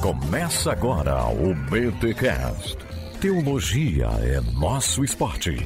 Começa agora o BTCast. Teologia é nosso esporte.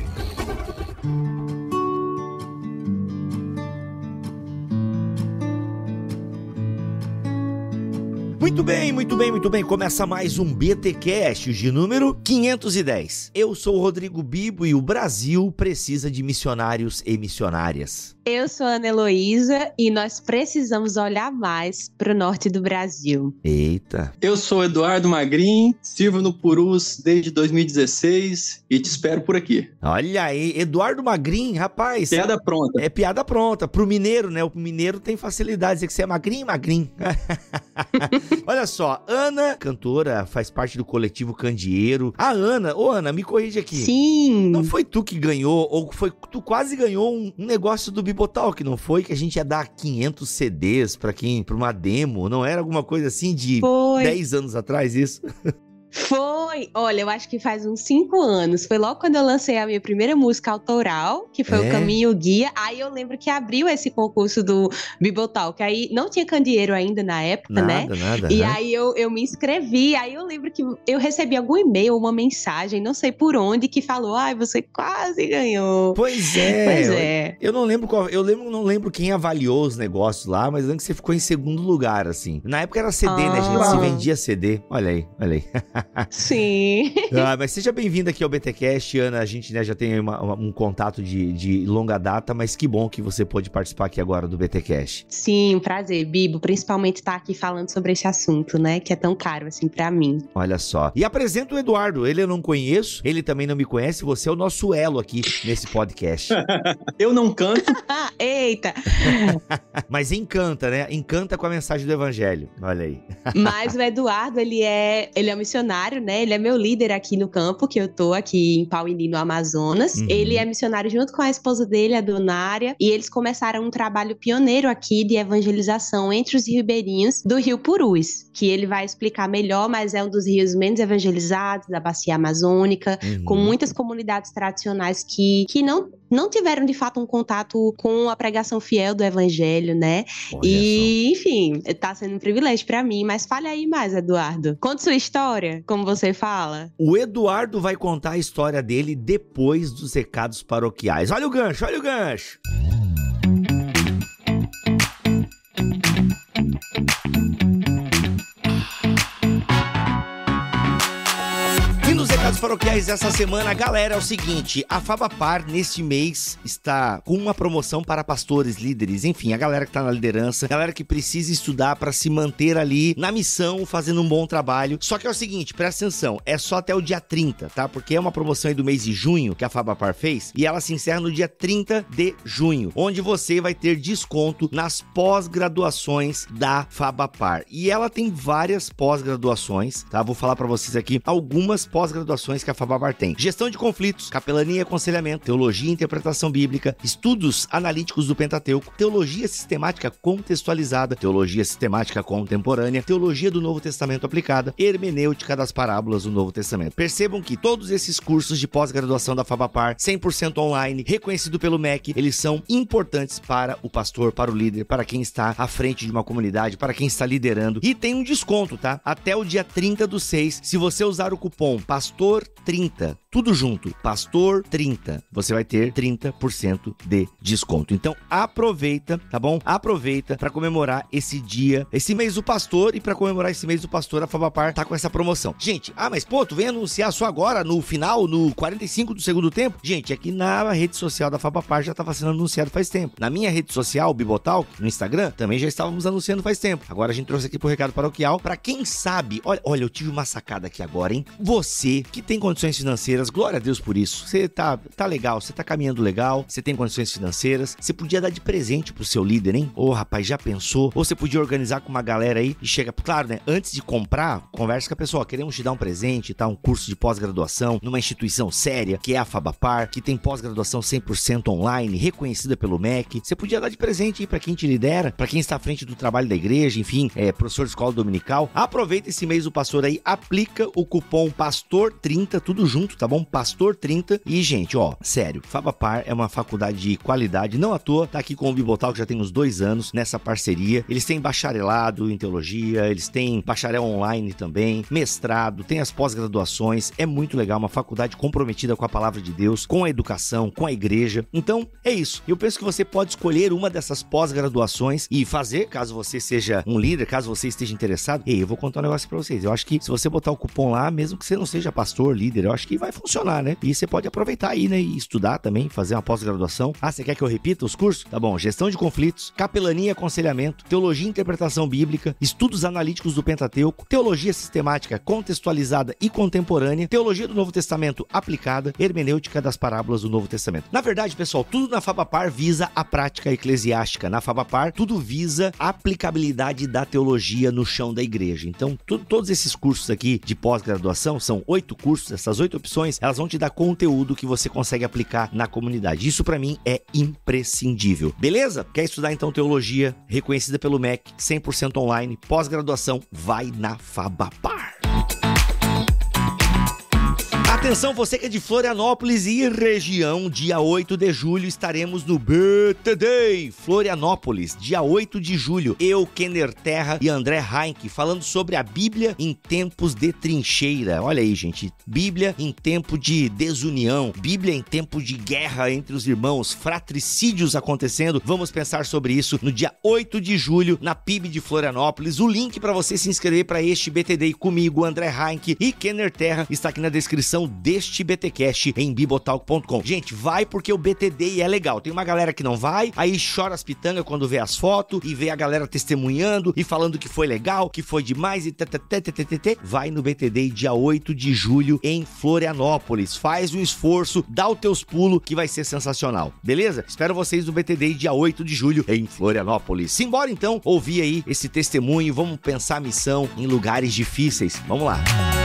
Muito bem, muito bem, muito bem. Começa mais um BTcast de número 510. Eu sou o Rodrigo Bibo e o Brasil precisa de missionários e missionárias. Eu sou a Ana Heloísa e nós precisamos olhar mais para o norte do Brasil. Eita. Eu sou Eduardo Magrin, sirvo no Purus desde 2016 e te espero por aqui. Olha aí, Eduardo Magrin, rapaz. Piada é, pronta. É piada pronta. Pro mineiro, né? O mineiro tem facilidade. Dizer que você é magrin, magrin. Olha só, Ana, cantora, faz parte do coletivo Candeeiro. A Ana, ô Ana, me corrige aqui. Sim. Não foi tu que ganhou, ou foi tu quase ganhou um, um negócio do Bibotalk, que não foi? Que a gente ia dar 500 CDs para quem, pra uma demo, não era alguma coisa assim de foi. 10 anos atrás isso? Foi, olha, eu acho que faz uns cinco anos. Foi logo quando eu lancei a minha primeira música autoral, que foi é? o Caminho Guia. Aí eu lembro que abriu esse concurso do Bibotalk. Aí não tinha candeeiro ainda na época, nada, né? Nada, e né? aí eu, eu me inscrevi. Aí eu lembro que eu recebi algum e-mail, uma mensagem, não sei por onde, que falou: ai, ah, você quase ganhou. Pois é. Pois é. Eu, não lembro qual. Eu lembro, não lembro quem avaliou os negócios lá, mas eu lembro que você ficou em segundo lugar, assim. Na época era CD, né, ah. né? gente se vendia CD. Olha aí, olha aí. Sim. Ah, mas seja bem-vinda aqui ao BTcast, Ana. A gente né, já tem uma, uma, um contato de, de, longa data, mas que bom que você pôde participar aqui agora do BTcast. Sim, um prazer, Bibo. Principalmente estar tá aqui falando sobre esse assunto, né? Que é tão caro assim para mim. Olha só. E apresento o Eduardo. Ele eu não conheço, ele também não me conhece. Você é o nosso elo aqui nesse podcast. eu não canto. Eita! mas encanta, né? Encanta com a mensagem do evangelho. Olha aí. mas o Eduardo, ele é, ele é missionário missionário, né? Ele é meu líder aqui no campo, que eu tô aqui em Pauini, no Amazonas. Uhum. Ele é missionário junto com a esposa dele, a Donária, e eles começaram um trabalho pioneiro aqui de evangelização entre os ribeirinhos do rio Purus, que ele vai explicar melhor, mas é um dos rios menos evangelizados da bacia amazônica, uhum. com muitas comunidades tradicionais que, que não não tiveram de fato um contato com a pregação fiel do evangelho, né? Olha e, só. enfim, tá sendo um privilégio para mim, mas fale aí mais, Eduardo. Conte sua história, como você fala. O Eduardo vai contar a história dele depois dos recados paroquiais. Olha o gancho, olha o gancho. recados paroquiais essa semana, galera, é o seguinte: a Fabapar neste mês está com uma promoção para pastores, líderes, enfim, a galera que está na liderança, a galera que precisa estudar para se manter ali na missão, fazendo um bom trabalho. Só que é o seguinte, presta atenção, é só até o dia 30, tá? Porque é uma promoção aí do mês de junho que a Fabapar fez e ela se encerra no dia 30 de junho, onde você vai ter desconto nas pós-graduações da Fabapar. E ela tem várias pós-graduações, tá? Vou falar para vocês aqui algumas pós-graduações atuações que a Fababar tem: gestão de conflitos, capelania e aconselhamento, teologia e interpretação bíblica, estudos analíticos do Pentateuco, teologia sistemática contextualizada, teologia sistemática contemporânea, teologia do Novo Testamento aplicada, hermenêutica das parábolas do Novo Testamento. Percebam que todos esses cursos de pós-graduação da Fabapar, 100% online, reconhecido pelo MEC, eles são importantes para o pastor, para o líder, para quem está à frente de uma comunidade, para quem está liderando. E tem um desconto, tá? Até o dia 30 do 6, se você usar o cupom PASTOR Pastor 30. Tudo junto, Pastor 30. Você vai ter 30% de desconto. Então aproveita, tá bom? Aproveita para comemorar esse dia, esse mês do pastor e para comemorar esse mês do pastor, a Fabapar tá com essa promoção. Gente, ah, mas pô, tu vem anunciar só agora no final, no 45 do segundo tempo? Gente, aqui na rede social da Fabapar já tava tá sendo anunciado faz tempo. Na minha rede social, Bibotal, no Instagram, também já estávamos anunciando faz tempo. Agora a gente trouxe aqui pro recado paroquial para quem sabe. Olha, olha, eu tive uma sacada aqui agora, hein? Você que que tem condições financeiras, glória a Deus por isso. Você tá, tá legal, você tá caminhando legal, você tem condições financeiras, você podia dar de presente pro seu líder, hein? Ô, oh, rapaz, já pensou? Ou você podia organizar com uma galera aí e chega, claro, né? Antes de comprar, conversa com a pessoa, queremos te dar um presente, tá? Um curso de pós-graduação numa instituição séria, que é a Fabapar, que tem pós-graduação 100% online, reconhecida pelo MEC. Você podia dar de presente aí para quem te lidera, para quem está à frente do trabalho da igreja, enfim, é professor de escola dominical. Aproveita esse mês o pastor aí, aplica o cupom pastor 30, tudo junto, tá bom? Pastor 30. E, gente, ó, sério, Fabapar é uma faculdade de qualidade, não à toa, tá aqui com o Bibotal, que já tem uns dois anos nessa parceria. Eles têm bacharelado em teologia, eles têm bacharel online também, mestrado, tem as pós-graduações, é muito legal, uma faculdade comprometida com a palavra de Deus, com a educação, com a igreja. Então, é isso. Eu penso que você pode escolher uma dessas pós-graduações e fazer, caso você seja um líder, caso você esteja interessado. Ei, eu vou contar um negócio pra vocês. Eu acho que se você botar o cupom lá, mesmo que você não seja pastor, pastor, líder, eu acho que vai funcionar, né? E você pode aproveitar aí, né? E estudar também, fazer uma pós-graduação. Ah, você quer que eu repita os cursos? Tá bom, gestão de conflitos, capelania e aconselhamento, teologia e interpretação bíblica, estudos analíticos do Pentateuco, teologia sistemática contextualizada e contemporânea, teologia do Novo Testamento aplicada, hermenêutica das parábolas do Novo Testamento. Na verdade, pessoal, tudo na Fabapar visa a prática eclesiástica. Na Fabapar, tudo visa a aplicabilidade da teologia no chão da igreja. Então, todos esses cursos aqui de pós-graduação são oito cursos cursos, essas oito opções, elas vão te dar conteúdo que você consegue aplicar na comunidade. Isso para mim é imprescindível. Beleza? Quer estudar então teologia, reconhecida pelo MEC, 100% online, pós-graduação, vai na Fabapar. Atenção, você que é de Florianópolis e região, dia 8 de julho estaremos no BTD Florianópolis, dia 8 de julho. Eu, Kenner Terra e André Heinck falando sobre a Bíblia em tempos de trincheira. Olha aí, gente, Bíblia em tempo de desunião, Bíblia em tempo de guerra entre os irmãos, fratricídios acontecendo. Vamos pensar sobre isso no dia 8 de julho na PIB de Florianópolis. O link para você se inscrever para este BTD comigo, André Heinck e Kenner Terra está aqui na descrição deste BTcast em bibotalk.com. Gente, vai porque o BTD é legal. Tem uma galera que não vai, aí chora as pitangas quando vê as fotos e vê a galera testemunhando e falando que foi legal, que foi demais e ttt. Vai no BTD dia 8 de julho em Florianópolis. Faz o um esforço, dá os teus pulos que vai ser sensacional. Beleza? Espero vocês no BTD dia 8 de julho em Florianópolis. Simbora então ouvir aí esse testemunho, vamos pensar a missão em lugares difíceis. Vamos lá. Música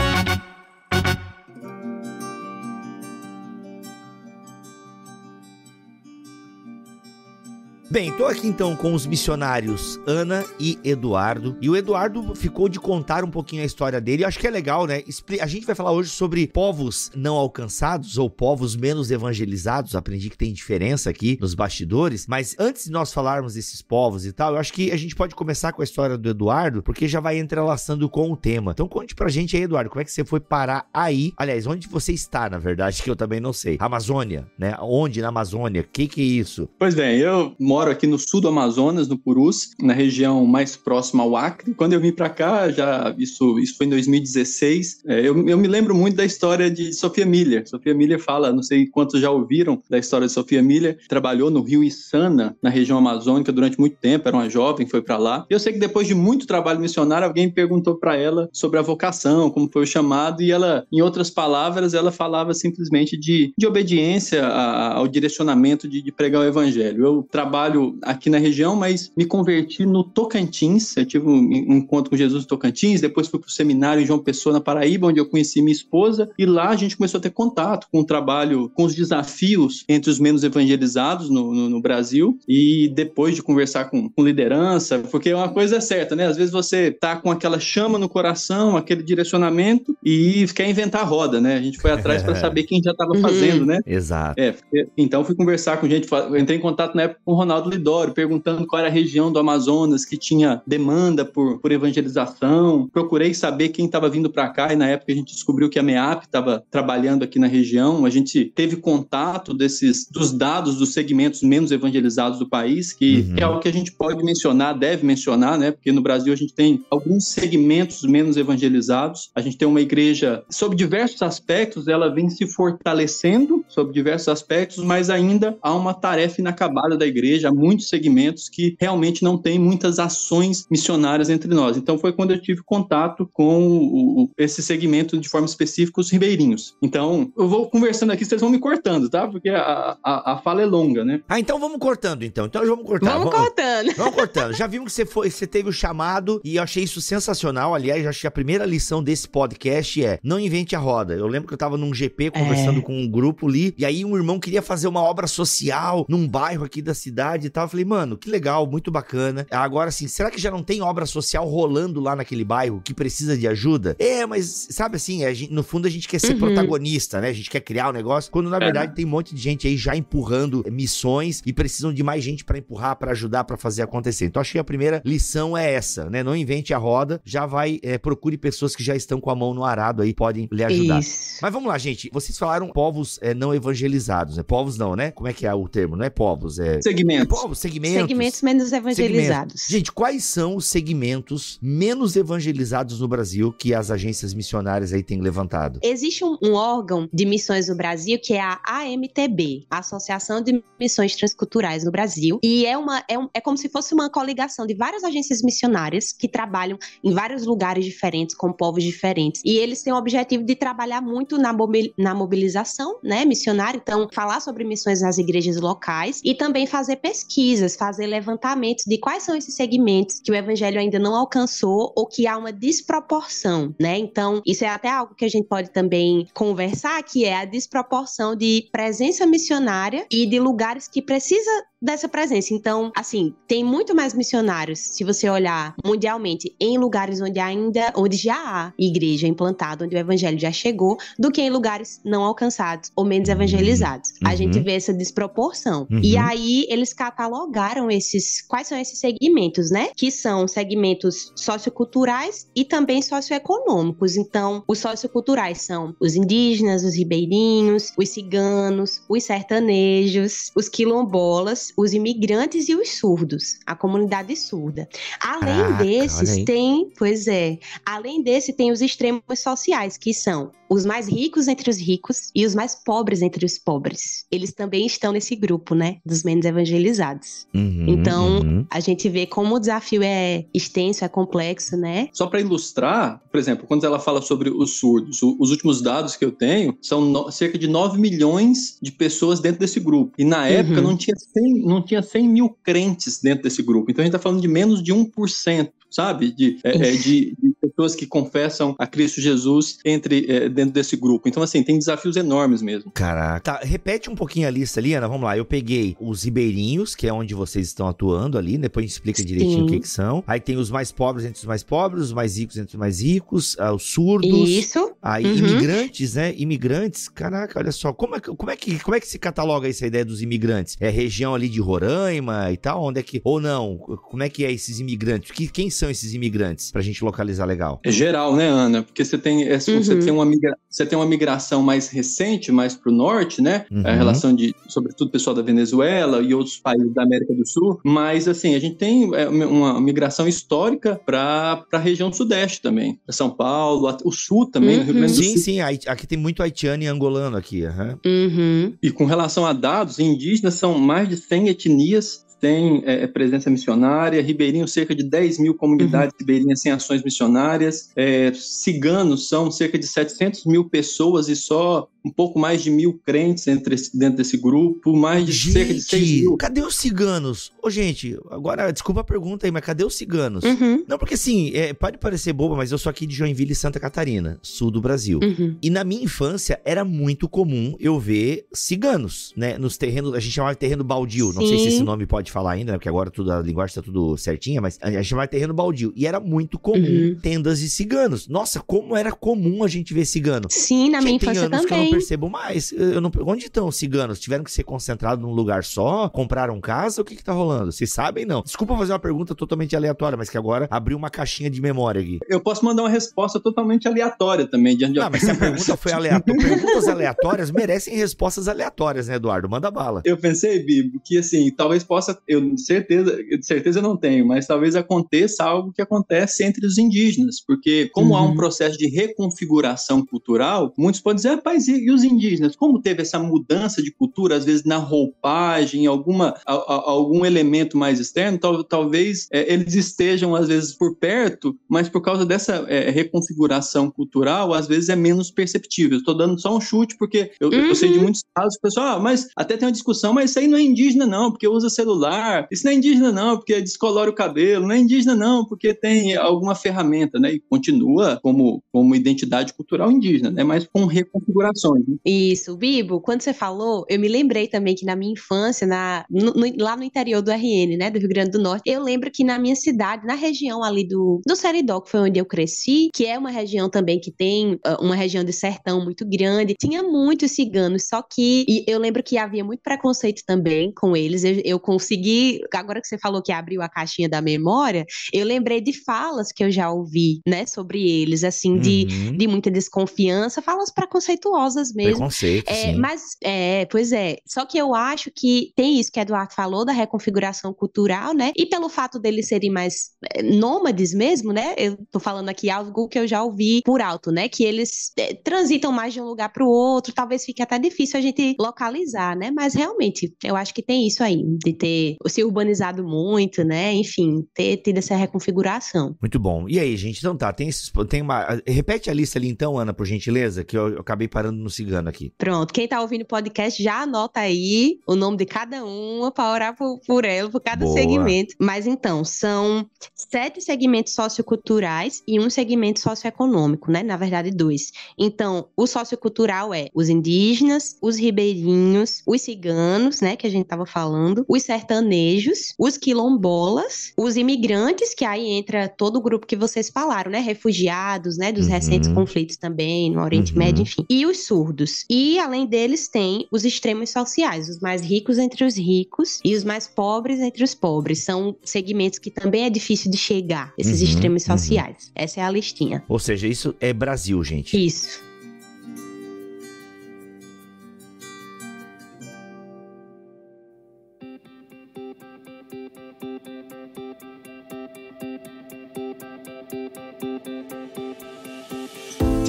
Bem, estou aqui então com os missionários Ana e Eduardo. E o Eduardo ficou de contar um pouquinho a história dele. Eu acho que é legal, né? A gente vai falar hoje sobre povos não alcançados ou povos menos evangelizados. Aprendi que tem diferença aqui nos bastidores. Mas antes de nós falarmos desses povos e tal, eu acho que a gente pode começar com a história do Eduardo, porque já vai entrelaçando com o tema. Então conte pra gente aí, Eduardo, como é que você foi parar aí? Aliás, onde você está, na verdade, que eu também não sei. Amazônia, né? Onde na Amazônia? O que, que é isso? Pois bem, eu moro moro aqui no sul do Amazonas, no Purus, na região mais próxima ao Acre. Quando eu vim para cá, já isso, isso foi em 2016, é, eu, eu me lembro muito da história de Sofia Miller. Sofia Miller fala, não sei quantos já ouviram da história de Sofia Miller, trabalhou no Rio Insana, na região amazônica, durante muito tempo, era uma jovem, foi para lá. E eu sei que depois de muito trabalho missionário, alguém perguntou para ela sobre a vocação, como foi o chamado, e ela, em outras palavras, ela falava simplesmente de, de obediência a, ao direcionamento de, de pregar o evangelho. Eu trabalho trabalho aqui na região, mas me converti no Tocantins. Eu tive um encontro com Jesus no Tocantins, depois fui para o seminário em João Pessoa, na Paraíba, onde eu conheci minha esposa, e lá a gente começou a ter contato com o trabalho, com os desafios entre os menos evangelizados no, no, no Brasil, e depois de conversar com, com liderança, porque é uma coisa é certa, né? Às vezes você tá com aquela chama no coração, aquele direcionamento, e quer inventar a roda, né? A gente foi atrás para saber quem já estava uhum. fazendo, né? Exato. É, então fui conversar com gente, entrei em contato na época com o Ronaldo Ronaldo Lidório, perguntando qual era a região do Amazonas que tinha demanda por, por evangelização. Procurei saber quem estava vindo para cá e na época a gente descobriu que a MEAP estava trabalhando aqui na região. A gente teve contato desses dos dados dos segmentos menos evangelizados do país, que, uhum. é algo que a gente pode mencionar, deve mencionar, né? Porque no Brasil a gente tem alguns segmentos menos evangelizados. A gente tem uma igreja sob diversos aspectos, ela vem se fortalecendo sob diversos aspectos, mas ainda há uma tarefa inacabada da igreja igreja, há muitos segmentos que realmente não tem muitas ações missionárias entre nós. Então foi quando eu tive contato com o, esse segmento de forma específica, os ribeirinhos. Então eu vou conversando aqui, vocês vão me cortando, tá? Porque a, a, a fala é longa, né? Ah, então vamos cortando, então. Então vamos cortar. Vamos, vamos cortando. Vamos cortando. Já vimos que você foi, você teve o chamado e eu achei isso sensacional. Aliás, eu achei a primeira lição desse podcast é não invente a roda. Eu lembro que eu tava num GP é. conversando é. com um grupo ali e aí um irmão queria fazer uma obra social num bairro aqui da cidade cidade e tal. Eu falei, mano, que legal, muito bacana. Agora, assim, será que já não tem obra social rolando lá naquele bairro que precisa de ajuda? É, mas sabe assim, gente, no fundo a gente quer ser uhum. protagonista, né? A gente quer criar o um negócio, quando na é. verdade tem um monte de gente aí já empurrando eh, missões e precisam de mais gente para empurrar, para ajudar, para fazer acontecer. Então, acho que a primeira lição é essa, né? Não invente a roda, já vai, é, procure pessoas que já estão com a mão no arado aí, podem lhe ajudar. Isso. Mas vamos lá, gente. Vocês falaram povos é, não evangelizados, né povos não, né? Como é que é o termo? Não é povos, é. Segmento segmentos. Segmentos menos evangelizados. Segmentos. Gente, quais são os segmentos menos evangelizados no Brasil que as agências missionárias aí têm levantado? Existe um, um órgão de missões no Brasil que é a AMTB, Associação de Missões Transculturais no Brasil, e é uma é, um, é como se fosse uma coligação de várias agências missionárias que trabalham em vários lugares diferentes com povos diferentes. E eles têm o objetivo de trabalhar muito na, na mobilização, né, missionária, então falar sobre missões nas igrejas locais e também fazer pesquisas pesquisas, fazer levantamentos de quais são esses segmentos que o evangelho ainda não alcançou ou que há uma desproporção, né? Então, isso é até algo que a gente pode também conversar, que é a desproporção de presença missionária e de lugares que precisa dessa presença. Então, assim, tem muito mais missionários, se você olhar mundialmente, em lugares onde ainda, onde já há igreja implantada, onde o evangelho já chegou, do que em lugares não alcançados ou menos uhum. evangelizados. Uhum. A gente uhum. vê essa desproporção. Uhum. E aí eles catalogaram esses quais são esses segmentos, né? Que são segmentos socioculturais e também socioeconômicos. Então, os socioculturais são os indígenas, os ribeirinhos, os ciganos, os sertanejos, os quilombolas, os imigrantes e os surdos, a comunidade surda. Além desses, tem, pois é, além desse tem os extremos sociais, que são os mais ricos entre os ricos e os mais pobres entre os pobres. Eles também estão nesse grupo, né? Dos menos evangelizados. Uhum, então, uhum. a gente vê como o desafio é extenso, é complexo, né? Só para ilustrar, por exemplo, quando ela fala sobre os surdos, os últimos dados que eu tenho são no, cerca de 9 milhões de pessoas dentro desse grupo. E na uhum. época uhum. não, tinha 100, não tinha 100 mil crentes dentro desse grupo. Então, a gente está falando de menos de 1% sabe? De, é, é, de, de, pessoas que confessam a Cristo Jesus entre é, dentro desse grupo. Então, assim, tem desafios enormes mesmo. Caraca. Tá, repete um pouquinho a lista ali, Ana. Vamos lá. Eu peguei os ribeirinhos, que é onde vocês estão atuando ali. Né? Depois explica Sim. direitinho o que, que, são. Aí tem os mais pobres entre os mais pobres, os mais ricos entre os mais ricos, ah, os surdos. Isso. Aí uhum. imigrantes, né? Imigrantes. Caraca, olha só. Como é, como é que como é que se cataloga essa ideia dos imigrantes? É região ali de Roraima e tal? Onde é que ou não? Como é que é esses imigrantes? Que, quem são? são esses imigrantes para a gente localizar legal? É geral, né, Ana? Porque você tem, é, uhum. você tem, uma, migra, você tem uma migração mais recente, mais para o norte, né? Uhum. A relação de, sobretudo, pessoal da Venezuela e outros países da América do Sul. Mas, assim, a gente tem é, uma migração histórica para a região sudeste também. São Paulo, o sul também, uhum. Rio Grande do uhum. sim, Sul. Sim, sim. Aqui tem muito haitiano e angolano aqui. Uhum. E com relação a dados, indígenas são mais de 100 etnias tem é, é, presença missionária, ribeirinho cerca de 10 mil comunidades uhum. ribeirinhas sem ações missionárias, é, ciganos são cerca de 700 mil pessoas e só um pouco mais de mil crentes entre dentro desse grupo, mais de gente, cerca de 6 mil. Cadê os ciganos? Ô, gente, agora, desculpa a pergunta aí, mas cadê os ciganos? Uhum. Não, porque assim, é, pode parecer boba, mas eu sou aqui de Joinville, Santa Catarina, sul do Brasil. Uhum. E na minha infância era muito comum eu ver ciganos, né? Nos terrenos, a gente chamava de terreno baldio. Sim. Não sei se esse nome pode falar ainda, né? Porque agora tudo, a linguagem está tudo certinha, mas a gente chamava de terreno baldio. E era muito comum uhum. tendas de ciganos. Nossa, como era comum a gente ver cigano. Sim, na minha infância também percebo mais. Eu não... Onde estão os ciganos? Tiveram que ser concentrados num lugar só? Compraram casa? O que que tá rolando? Vocês sabem, não? Desculpa fazer uma pergunta totalmente aleatória, mas que agora abriu uma caixinha de memória aqui. Eu posso mandar uma resposta totalmente aleatória também, diante de... Não, mas se a pergunta foi aleatória, perguntas aleatórias merecem respostas aleatórias, né, Eduardo? Manda bala. Eu pensei, Bibo, que assim, talvez possa, eu certeza, certeza não tenho, mas talvez aconteça algo que acontece entre os indígenas, porque como uhum. há um uhum. processo de reconfiguração cultural, muitos podem dizer, rapaz, ah, e e os indígenas? Como teve essa mudança de cultura, às vezes na roupagem, alguma, a, a, algum elemento mais externo? Tal, talvez é, eles estejam, às vezes, por perto, mas por causa dessa é, reconfiguração cultural, às vezes é menos perceptível. Estou dando só um chute, porque eu, uhum. eu sei de uhum. muitos casos, pessoal, ah, mas até tem uma discussão, mas isso aí não é indígena, não, porque usa celular, isso não é indígena, não, porque descolora o cabelo, não é indígena, não, porque tem alguma ferramenta, né? E continua como, como identidade cultural indígena, né? Mas com reconfiguração. Isso, Bibo, quando você falou, eu me lembrei também que na minha infância, na, no, no, lá no interior do RN, né, do Rio Grande do Norte, eu lembro que na minha cidade, na região ali do, do Seridó, que foi onde eu cresci, que é uma região também que tem uh, uma região de sertão muito grande, tinha muitos ciganos, só que e eu lembro que havia muito preconceito também com eles. Eu, eu consegui, agora que você falou que abriu a caixinha da memória, eu lembrei de falas que eu já ouvi, né, sobre eles, assim, de, uhum. de muita desconfiança, falas preconceituosas mesmo. Preconceito, é, sim. Mas, é, pois é. Só que eu acho que tem isso que Eduardo falou da reconfiguração cultural, né? E pelo fato deles serem mais é, nômades mesmo, né? Eu tô falando aqui algo que eu já ouvi por alto, né? Que eles é, transitam mais de um lugar para o outro, talvez fique até difícil a gente localizar, né? Mas realmente, eu acho que tem isso aí, de ter se urbanizado muito, né? Enfim, ter tido essa reconfiguração. Muito bom. E aí, gente? Então tá, tem esses. Tem uma. Repete a lista ali então, Ana, por gentileza, que eu, eu acabei parando no cigano aqui. Pronto, quem tá ouvindo o podcast já anota aí o nome de cada uma para orar por, por ela, por cada Boa. segmento. Mas então, são sete segmentos socioculturais e um segmento socioeconômico, né? Na verdade, dois. Então, o sociocultural é os indígenas, os ribeirinhos, os ciganos, né? Que a gente tava falando, os sertanejos, os quilombolas, os imigrantes, que aí entra todo o grupo que vocês falaram, né? Refugiados, né? Dos uhum. recentes conflitos também, no Oriente uhum. Médio, enfim. E os absurdos. E, além deles, tem os extremos sociais, os mais ricos entre os ricos e os mais pobres entre os pobres. São segmentos que também é difícil de chegar, esses uhum, extremos uhum. sociais. Uhum. Essa é a listinha. Ou seja, isso é Brasil, gente. Isso.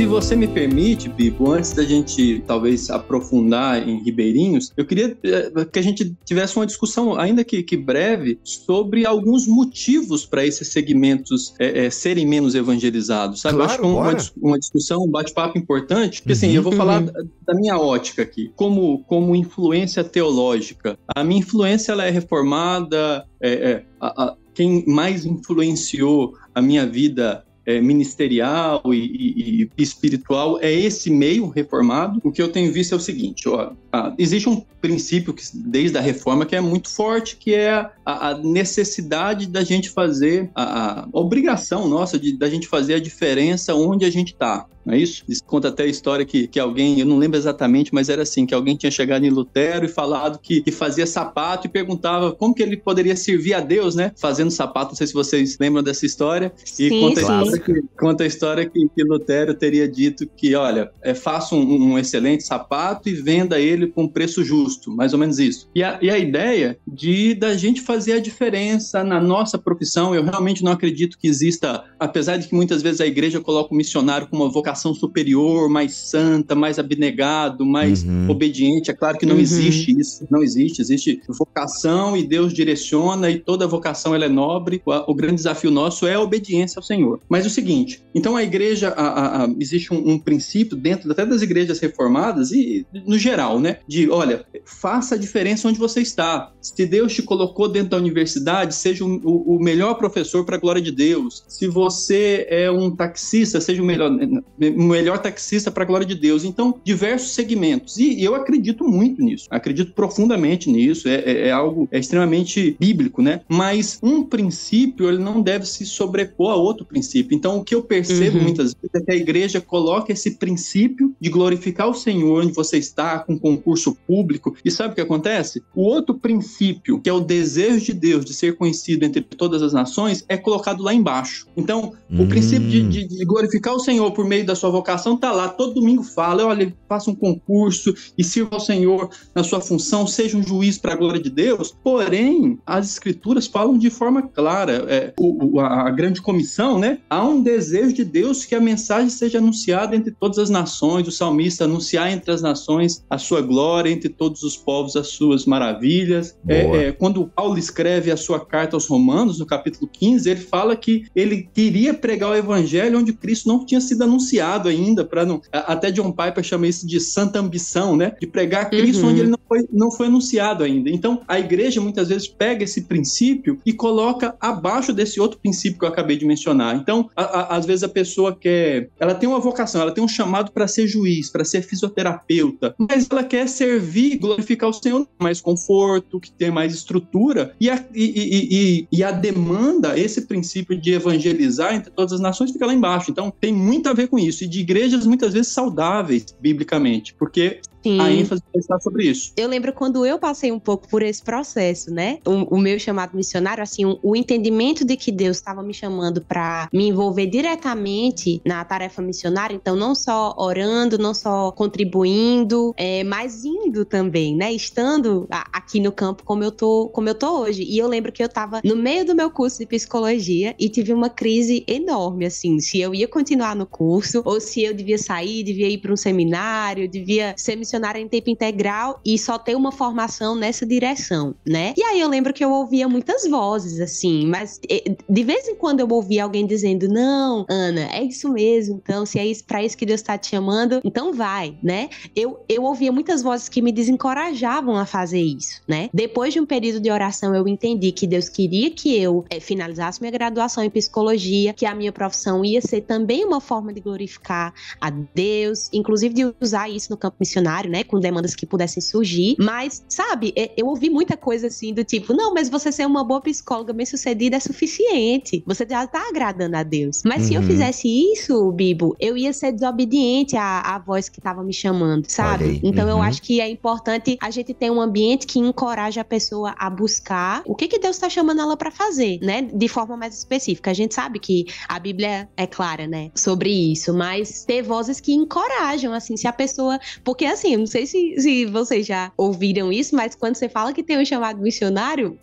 Se você me permite, Bibo, antes da gente talvez aprofundar em Ribeirinhos, eu queria eh, que a gente tivesse uma discussão, ainda que, que breve, sobre alguns motivos para esses segmentos é, é, serem menos evangelizados, sabe? Claro, eu acho que uma, uma, discussão, um bate-papo importante, porque uhum, eu vou uhum, falar uhum. da, da minha ótica aqui, como, como influência teológica. A minha influência ela é reformada, é, é, a, a, quem mais influenciou a minha vida é, ministerial e, e, e, espiritual é esse meio reformado, o que eu tenho visto é o seguinte: olha, ah, existe um princípio que, desde a reforma que é muito forte, que é a, a necessidade da gente fazer, a, a obrigação nossa de, da gente fazer a diferença onde a gente está. Não é isso? Isso conta até a história que, que alguém, eu não lembro exatamente, mas era assim, que alguém tinha chegado em Lutero e falado que, que fazia sapato e perguntava como que ele poderia servir a Deus, né? Fazendo sapato, não sei se vocês lembram dessa história. E sim, conta, a história que, conta a história que, que Lutero teria dito que, olha, é, faça um, um excelente sapato e venda ele com preço justo, mais ou menos isso. E a, e a ideia de da gente fazer a diferença na nossa profissão, eu realmente não acredito que exista, apesar de que muitas vezes a igreja coloca o missionário com uma vocação superior, mais santa, mais abnegado, mais uhum. obediente. É claro que não uhum. existe isso, não existe. Existe vocação e Deus direciona e toda vocação ela é nobre. O, o grande desafio nosso é a obediência ao Senhor. Mas o seguinte, então a igreja, a, a, existe um, um princípio dentro até das igrejas reformadas e no geral, né? De, olha, faça a diferença onde você está. Se Deus te colocou dentro da universidade, seja o, o melhor professor para a glória de Deus. Se você é um taxista, seja o melhor, né, melhor taxista para a glória de Deus. Então, diversos segmentos. E, e, eu acredito muito nisso. Acredito profundamente nisso. É, é, é algo é extremamente bíblico, né? Mas um princípio, ele não deve se sobrepor a outro princípio. Então, o que eu percebo uhum. muitas vezes é que a igreja coloca esse princípio de glorificar o Senhor onde você está, com, com concurso público. E sabe o que acontece? O outro princípio, que é o desejo de Deus de ser conhecido entre todas as nações, é colocado lá embaixo. Então, o hum. princípio de, de, glorificar o Senhor por meio da sua vocação está lá. Todo domingo fala: olha, faça um concurso e sirva ao Senhor na sua função, seja um juiz para a glória de Deus. Porém, as Escrituras falam de forma clara. É, o, a, a grande comissão, né? Há um desejo de Deus que a mensagem seja anunciada entre todas as nações, o salmista anunciar entre as nações a sua glória entre todos os povos, as suas maravilhas. É, é, quando Paulo escreve a sua carta aos Romanos, no capítulo 15, ele fala que ele queria pregar o evangelho onde Cristo não tinha sido anunciado ainda, para não. Até John Piper chama isso de santa ambição, né? De pregar Cristo uhum. onde ele não foi, não foi anunciado ainda. Então, a igreja muitas vezes pega esse princípio e coloca abaixo desse outro princípio que eu acabei de mencionar. Então, a, a, às vezes a pessoa quer, ela tem uma vocação, ela tem um chamado para ser juiz, para ser fisioterapeuta, mas ela quer quer servir, e glorificar o Senhor, mais conforto, que tem mais estrutura. E a, e, e, e, a demanda, esse princípio de evangelizar entre todas as nações, fica lá embaixo. Então, tem muito a ver com isso. E de igrejas muitas vezes saudáveis, biblicamente, porque Sim. a ênfase de é pensar sobre isso. Eu lembro quando eu passei um pouco por esse processo, né? O, o meu chamado missionário, assim, o, o entendimento de que Deus estava me chamando para me envolver diretamente na tarefa missionária, então não só orando, não só contribuindo, é, mas indo também, né? Estando a, aqui no campo como eu tô, como eu tô hoje. E eu lembro que eu estava no meio do meu curso de psicologia e tive uma crise enorme, assim, se eu ia continuar no curso ou se eu devia sair, devia ir para um seminário, devia ser missionário funcionária em tempo integral e só ter uma formação nessa direção, né? E aí eu lembro que eu ouvia muitas vozes, assim, mas eh, de vez em quando eu ouvia alguém dizendo: Não, Ana, é isso mesmo, então, se é isso, pra isso que Deus tá te chamando, então vai, né? Eu, eu ouvia muitas vozes que me desencorajavam a fazer isso, né? Depois de um período de oração, eu entendi que Deus queria que eu é, finalizasse minha graduação em psicologia, que a minha profissão ia ser também uma forma de glorificar a Deus, inclusive de usar isso no campo missionário né? Com demandas que pudessem surgir. Mas, sabe, é, eu ouvi muita coisa assim do tipo, não, mas você ser uma boa psicóloga bem sucedida é suficiente. Você já tá agradando a Deus. Mas uhum. se eu uhum. fizesse isso, Bibo, eu ia ser desobediente à, à voz que tava me chamando, sabe? Então uhum. eu acho que é importante a gente ter um ambiente que encoraje a pessoa a buscar o que que Deus tá chamando ela para fazer, né? De forma mais específica. A gente sabe que a Bíblia é clara, né? Sobre isso, mas ter vozes que encorajam, assim, se a pessoa. Porque, assim, eu não sei se, se vocês já ouviram isso, mas quando você fala que tem um chamado missionário,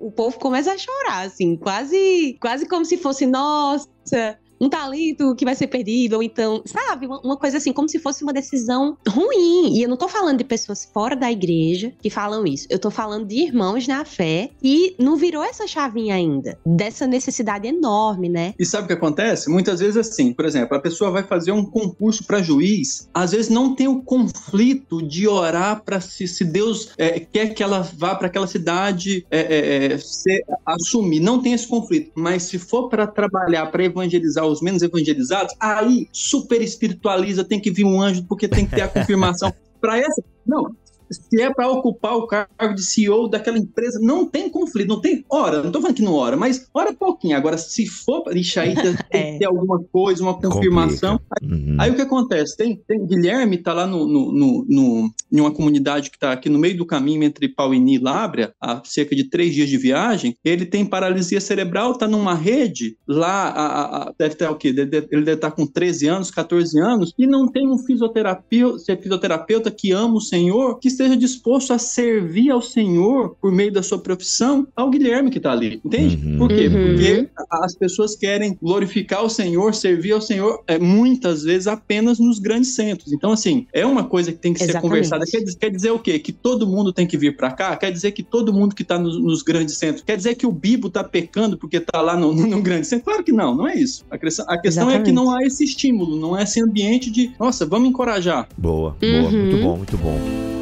o povo começa a chorar, assim, quase, quase como se fosse, nossa, um talento que vai ser perdido, ou então, sabe, uma, uma, coisa assim, como se fosse uma decisão ruim. E eu não tô falando de pessoas fora da igreja que falam isso. Eu tô falando de irmãos na fé e não virou essa chavinha ainda, dessa necessidade enorme, né? E sabe o que acontece? Muitas vezes assim, por exemplo, a pessoa vai fazer um concurso para juiz, às vezes não tem o conflito de orar para se, se Deus é, quer que ela vá para aquela cidade é, é, é se, assumir. Não tem esse conflito, mas se for para trabalhar, para evangelizar os menos evangelizados, aí super espiritualiza, tem que vir um anjo porque tem que ter a confirmação. para essa, não, se é para ocupar o cargo de CEO daquela empresa, não tem conflito, não tem hora, não estou falando que não hora, mas hora é pouquinho. Agora, se for, ixi, aí tem é. que ter alguma coisa, uma confirmação. Aí, uhum. aí, o que acontece? Tem, tem Guilherme está lá no, no, no, no, em uma comunidade que está aqui no meio do caminho entre Pauini e Lábria, a cerca de três dias de viagem, ele tem paralisia cerebral, está numa rede lá, a, a, deve estar tá o quê? Ele deve estar tá com 13 anos, 14 anos, e não tem um fisioterapeuta, é fisioterapeuta que ama o Senhor, que se esteja disposto a servir ao Senhor por meio da sua profissão ao Guilherme que está ali. Entende? Uhum. Por quê? Uhum. Porque as pessoas querem glorificar o Senhor, servir ao Senhor, é, muitas vezes apenas nos grandes centros. Então, assim, é uma coisa que tem que Exatamente. ser conversada. Quer dizer, quer dizer o quê? Que todo mundo tem que vir para cá? Quer dizer que todo mundo que está nos, nos, grandes centros? Quer dizer que o Bibo está pecando porque está lá no, no, no, grande centro? Claro que não, não é isso. A questão, a questão é que não há esse estímulo, não é esse ambiente de, nossa, vamos encorajar. Boa, boa, uhum. muito bom, muito bom.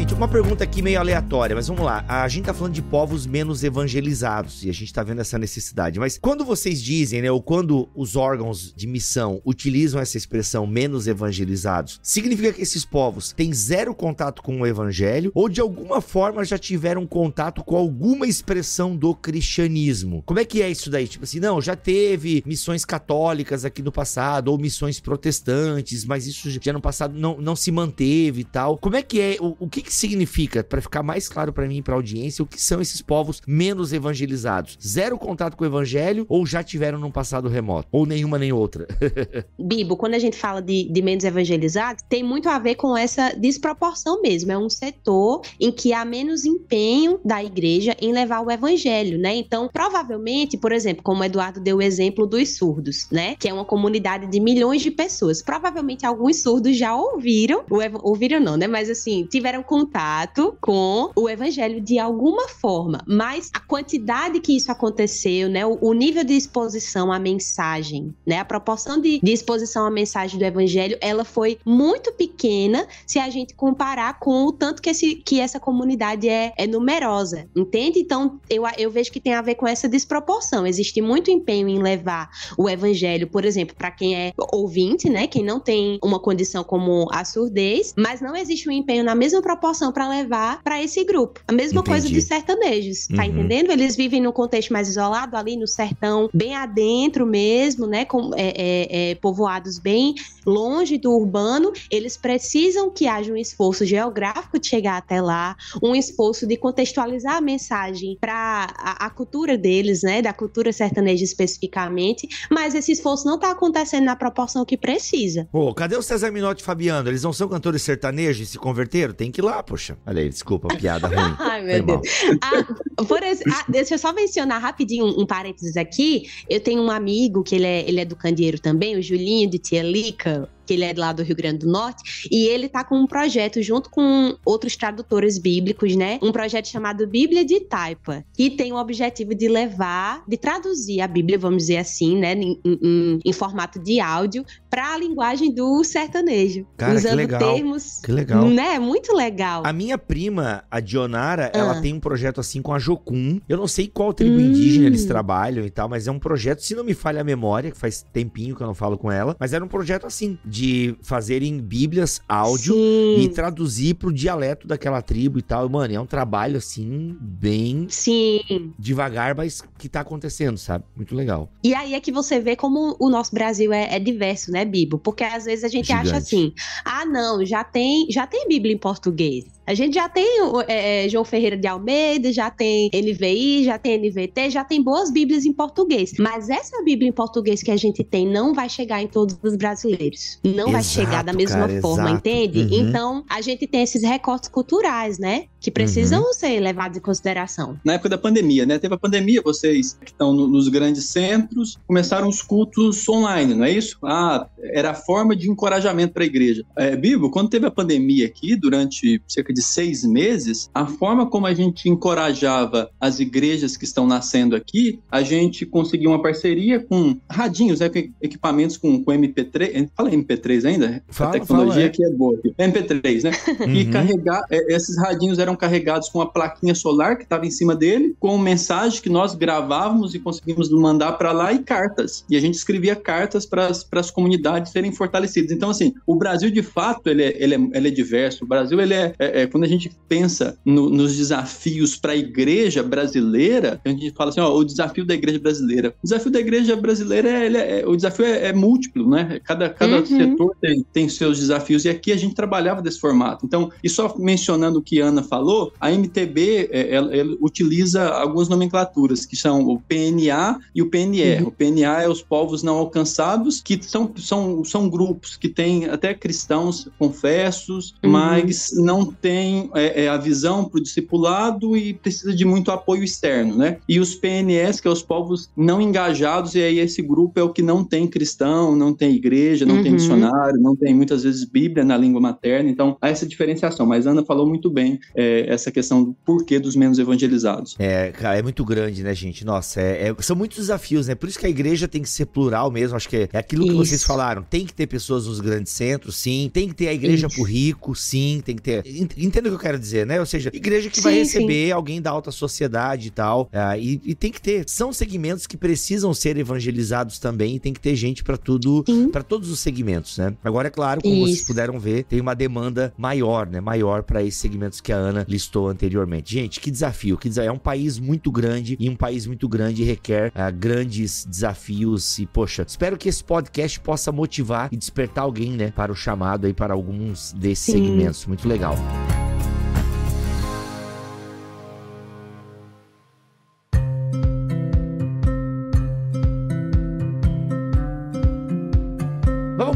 gente, uma pergunta aqui meio aleatória, mas vamos lá. A gente tá falando de povos menos evangelizados e a gente tá vendo essa necessidade. Mas quando vocês dizem, né, ou quando os órgãos de missão utilizam essa expressão menos evangelizados, significa que esses povos têm zero contato com o evangelho ou de alguma forma já tiveram contato com alguma expressão do cristianismo? Como é que é isso daí? Tipo assim, não, já teve missões católicas aqui no passado ou missões protestantes, mas isso já no passado não, não se manteve e tal. Como é que é? O, o que que significa, para ficar mais claro para mim e para audiência, o que são esses povos menos evangelizados? Zero contato com o evangelho ou já tiveram num passado remoto? Ou nenhuma nem outra? Bibo, quando a gente fala de, de menos evangelizados, tem muito a ver com essa desproporção mesmo. É um setor em que há menos empenho da igreja em levar o evangelho, né? Então, provavelmente, por exemplo, como o Eduardo deu o exemplo dos surdos, né? Que é uma comunidade de milhões de pessoas. Provavelmente alguns surdos já ouviram, ouviram não, né? Mas assim, tiveram contato com o evangelho de alguma forma, mas a quantidade que isso aconteceu, né, o, o nível de exposição à mensagem, né, a proporção de, de exposição à mensagem do evangelho, ela foi muito pequena se a gente comparar com o tanto que, esse, que essa comunidade é, é numerosa, entende? Então, eu, eu vejo que tem a ver com essa desproporção. Existe muito empenho em levar o evangelho, por exemplo, para quem é ouvinte, né, quem não tem uma condição como a surdez, mas não existe um empenho na mesma proporção proporção para levar para esse grupo. A mesma Entendi. coisa dos sertanejos, tá uhum. entendendo? Eles vivem num contexto mais isolado, ali no sertão, bem adentro mesmo, né? Com é, é, é, povoados bem longe do urbano. Eles precisam que haja um esforço geográfico de chegar até lá, um esforço de contextualizar a mensagem para a, a, cultura deles, né? Da cultura sertaneja especificamente. Mas esse esforço não está acontecendo na proporção que precisa. Pô, cadê o César Minotti e Fabiano? Eles não são cantores sertanejos e se converteram? Tem que lá, poxa. Olha aí, desculpa, piada ruim. Ai, meu Deus. Ah, por, ah, deixa eu só mencionar rapidinho um, um parênteses aqui. Eu tenho um amigo que ele é, ele é do candeeiro também, o Julinho de Tielica que ele é lá do Rio Grande do Norte, e ele tá com um projeto junto com outros tradutores bíblicos, né? Um projeto chamado Bíblia de Taipa, que tem o objetivo de levar, de traduzir a Bíblia, vamos dizer assim, né, em, em, em formato de áudio para a linguagem do sertanejo, Cara, usando que legal. termos, que legal. né? Muito legal. A minha prima, a Dionara, ah. ela tem um projeto assim com a Jocum. Eu não sei qual tribo hum. indígena eles trabalham e tal, mas é um projeto, se não me falha a memória, que faz tempinho que eu não falo com ela, mas era um projeto assim de fazerem Bíblias áudio Sim. e traduzir pro dialeto daquela tribo e tal. Mano, é um trabalho assim, bem Sim. devagar, mas que tá acontecendo, sabe? Muito legal. E aí é que você vê como o nosso Brasil é, é diverso, né, Bibo? Porque às vezes a gente Gigante. acha assim: ah, não, já tem, já tem Bíblia em português. A gente já tem é, é, João Ferreira de Almeida, já tem NVI, já tem NVT, já tem boas bíblias em português. Mas essa Bíblia em português que a gente tem não vai chegar em todos os brasileiros. Não exato, vai chegar da mesma cara, forma, exato. entende? Uhum. Então, a gente tem esses recortes culturais, né? que precisam uhum. ser levados em consideração. Na época da pandemia, né? Teve a pandemia, vocês que estão no, nos grandes centros começaram os cultos online, não é isso? Ah, era a forma de encorajamento para a igreja. É, Bibo, quando teve a pandemia aqui, durante cerca de seis meses, a forma como a gente encorajava as igrejas que estão nascendo aqui, a gente conseguiu uma parceria com radinhos, né, equipamentos com, com MP3, eh, fala MP3 ainda? Fala, a tecnologia fala, é. que é boa. Aqui. MP3, né? Uhum. E carregar, é, esses radinhos eram carregados com uma plaquinha solar que estava em cima dele, com mensagem que nós gravávamos e conseguimos mandar para lá e cartas. E a gente escrevia cartas para as comunidades serem fortalecidas. Então, assim, o Brasil de fato ele é, ele é, ele é diverso. O Brasil, ele é, é, é quando a gente pensa no, nos desafios para a igreja brasileira, a gente fala assim, ó, o desafio da igreja brasileira. O desafio da igreja brasileira é, é, é o desafio é, múltiplo, né? Cada, cada uhum. setor tem, tem seus desafios e aqui a gente trabalhava desse formato. Então, e só mencionando o que a Ana falou falou, a MTB ela, é, ela é, é, utiliza algumas nomenclaturas, que são o PNA e o PNR. Uhum. O PNA é os povos não alcançados, que são, são, são grupos que têm até cristãos confessos, uhum. mas não têm é, a visão para o discipulado e precisa de muito apoio externo, né? E os PNS, que é os povos não engajados, e aí esse grupo é o que não tem cristão, não tem igreja, não uhum. tem missionário, não tem muitas vezes Bíblia na língua materna, então há essa diferenciação. Mas Ana falou muito bem. É, é, essa questão do porquê dos menos evangelizados. É, cara, é muito grande, né, gente? Nossa, é, é, são muitos desafios, né? Por isso que a igreja tem que ser plural mesmo. Acho que é, aquilo que vocês falaram. Tem que ter pessoas nos grandes centros, sim. Tem que ter a igreja isso. por rico, sim. Tem que ter. Entenda o que eu quero dizer, né? Ou seja, igreja que sim, vai receber sim. alguém da alta sociedade e tal. Ah, e, e, tem que ter. São segmentos que precisam ser evangelizados também. E tem que ter gente para tudo, para todos os segmentos, né? Agora, é claro, como isso. vocês puderam ver, tem uma demanda maior, né? Maior para esses segmentos que a Ana listou anteriormente. Gente, que desafio, que desafio. É um país muito grande e um país muito grande requer uh, grandes desafios. E, poxa, espero que esse podcast possa motivar e despertar alguém, né, para o chamado aí para alguns desses Sim. segmentos. Muito legal.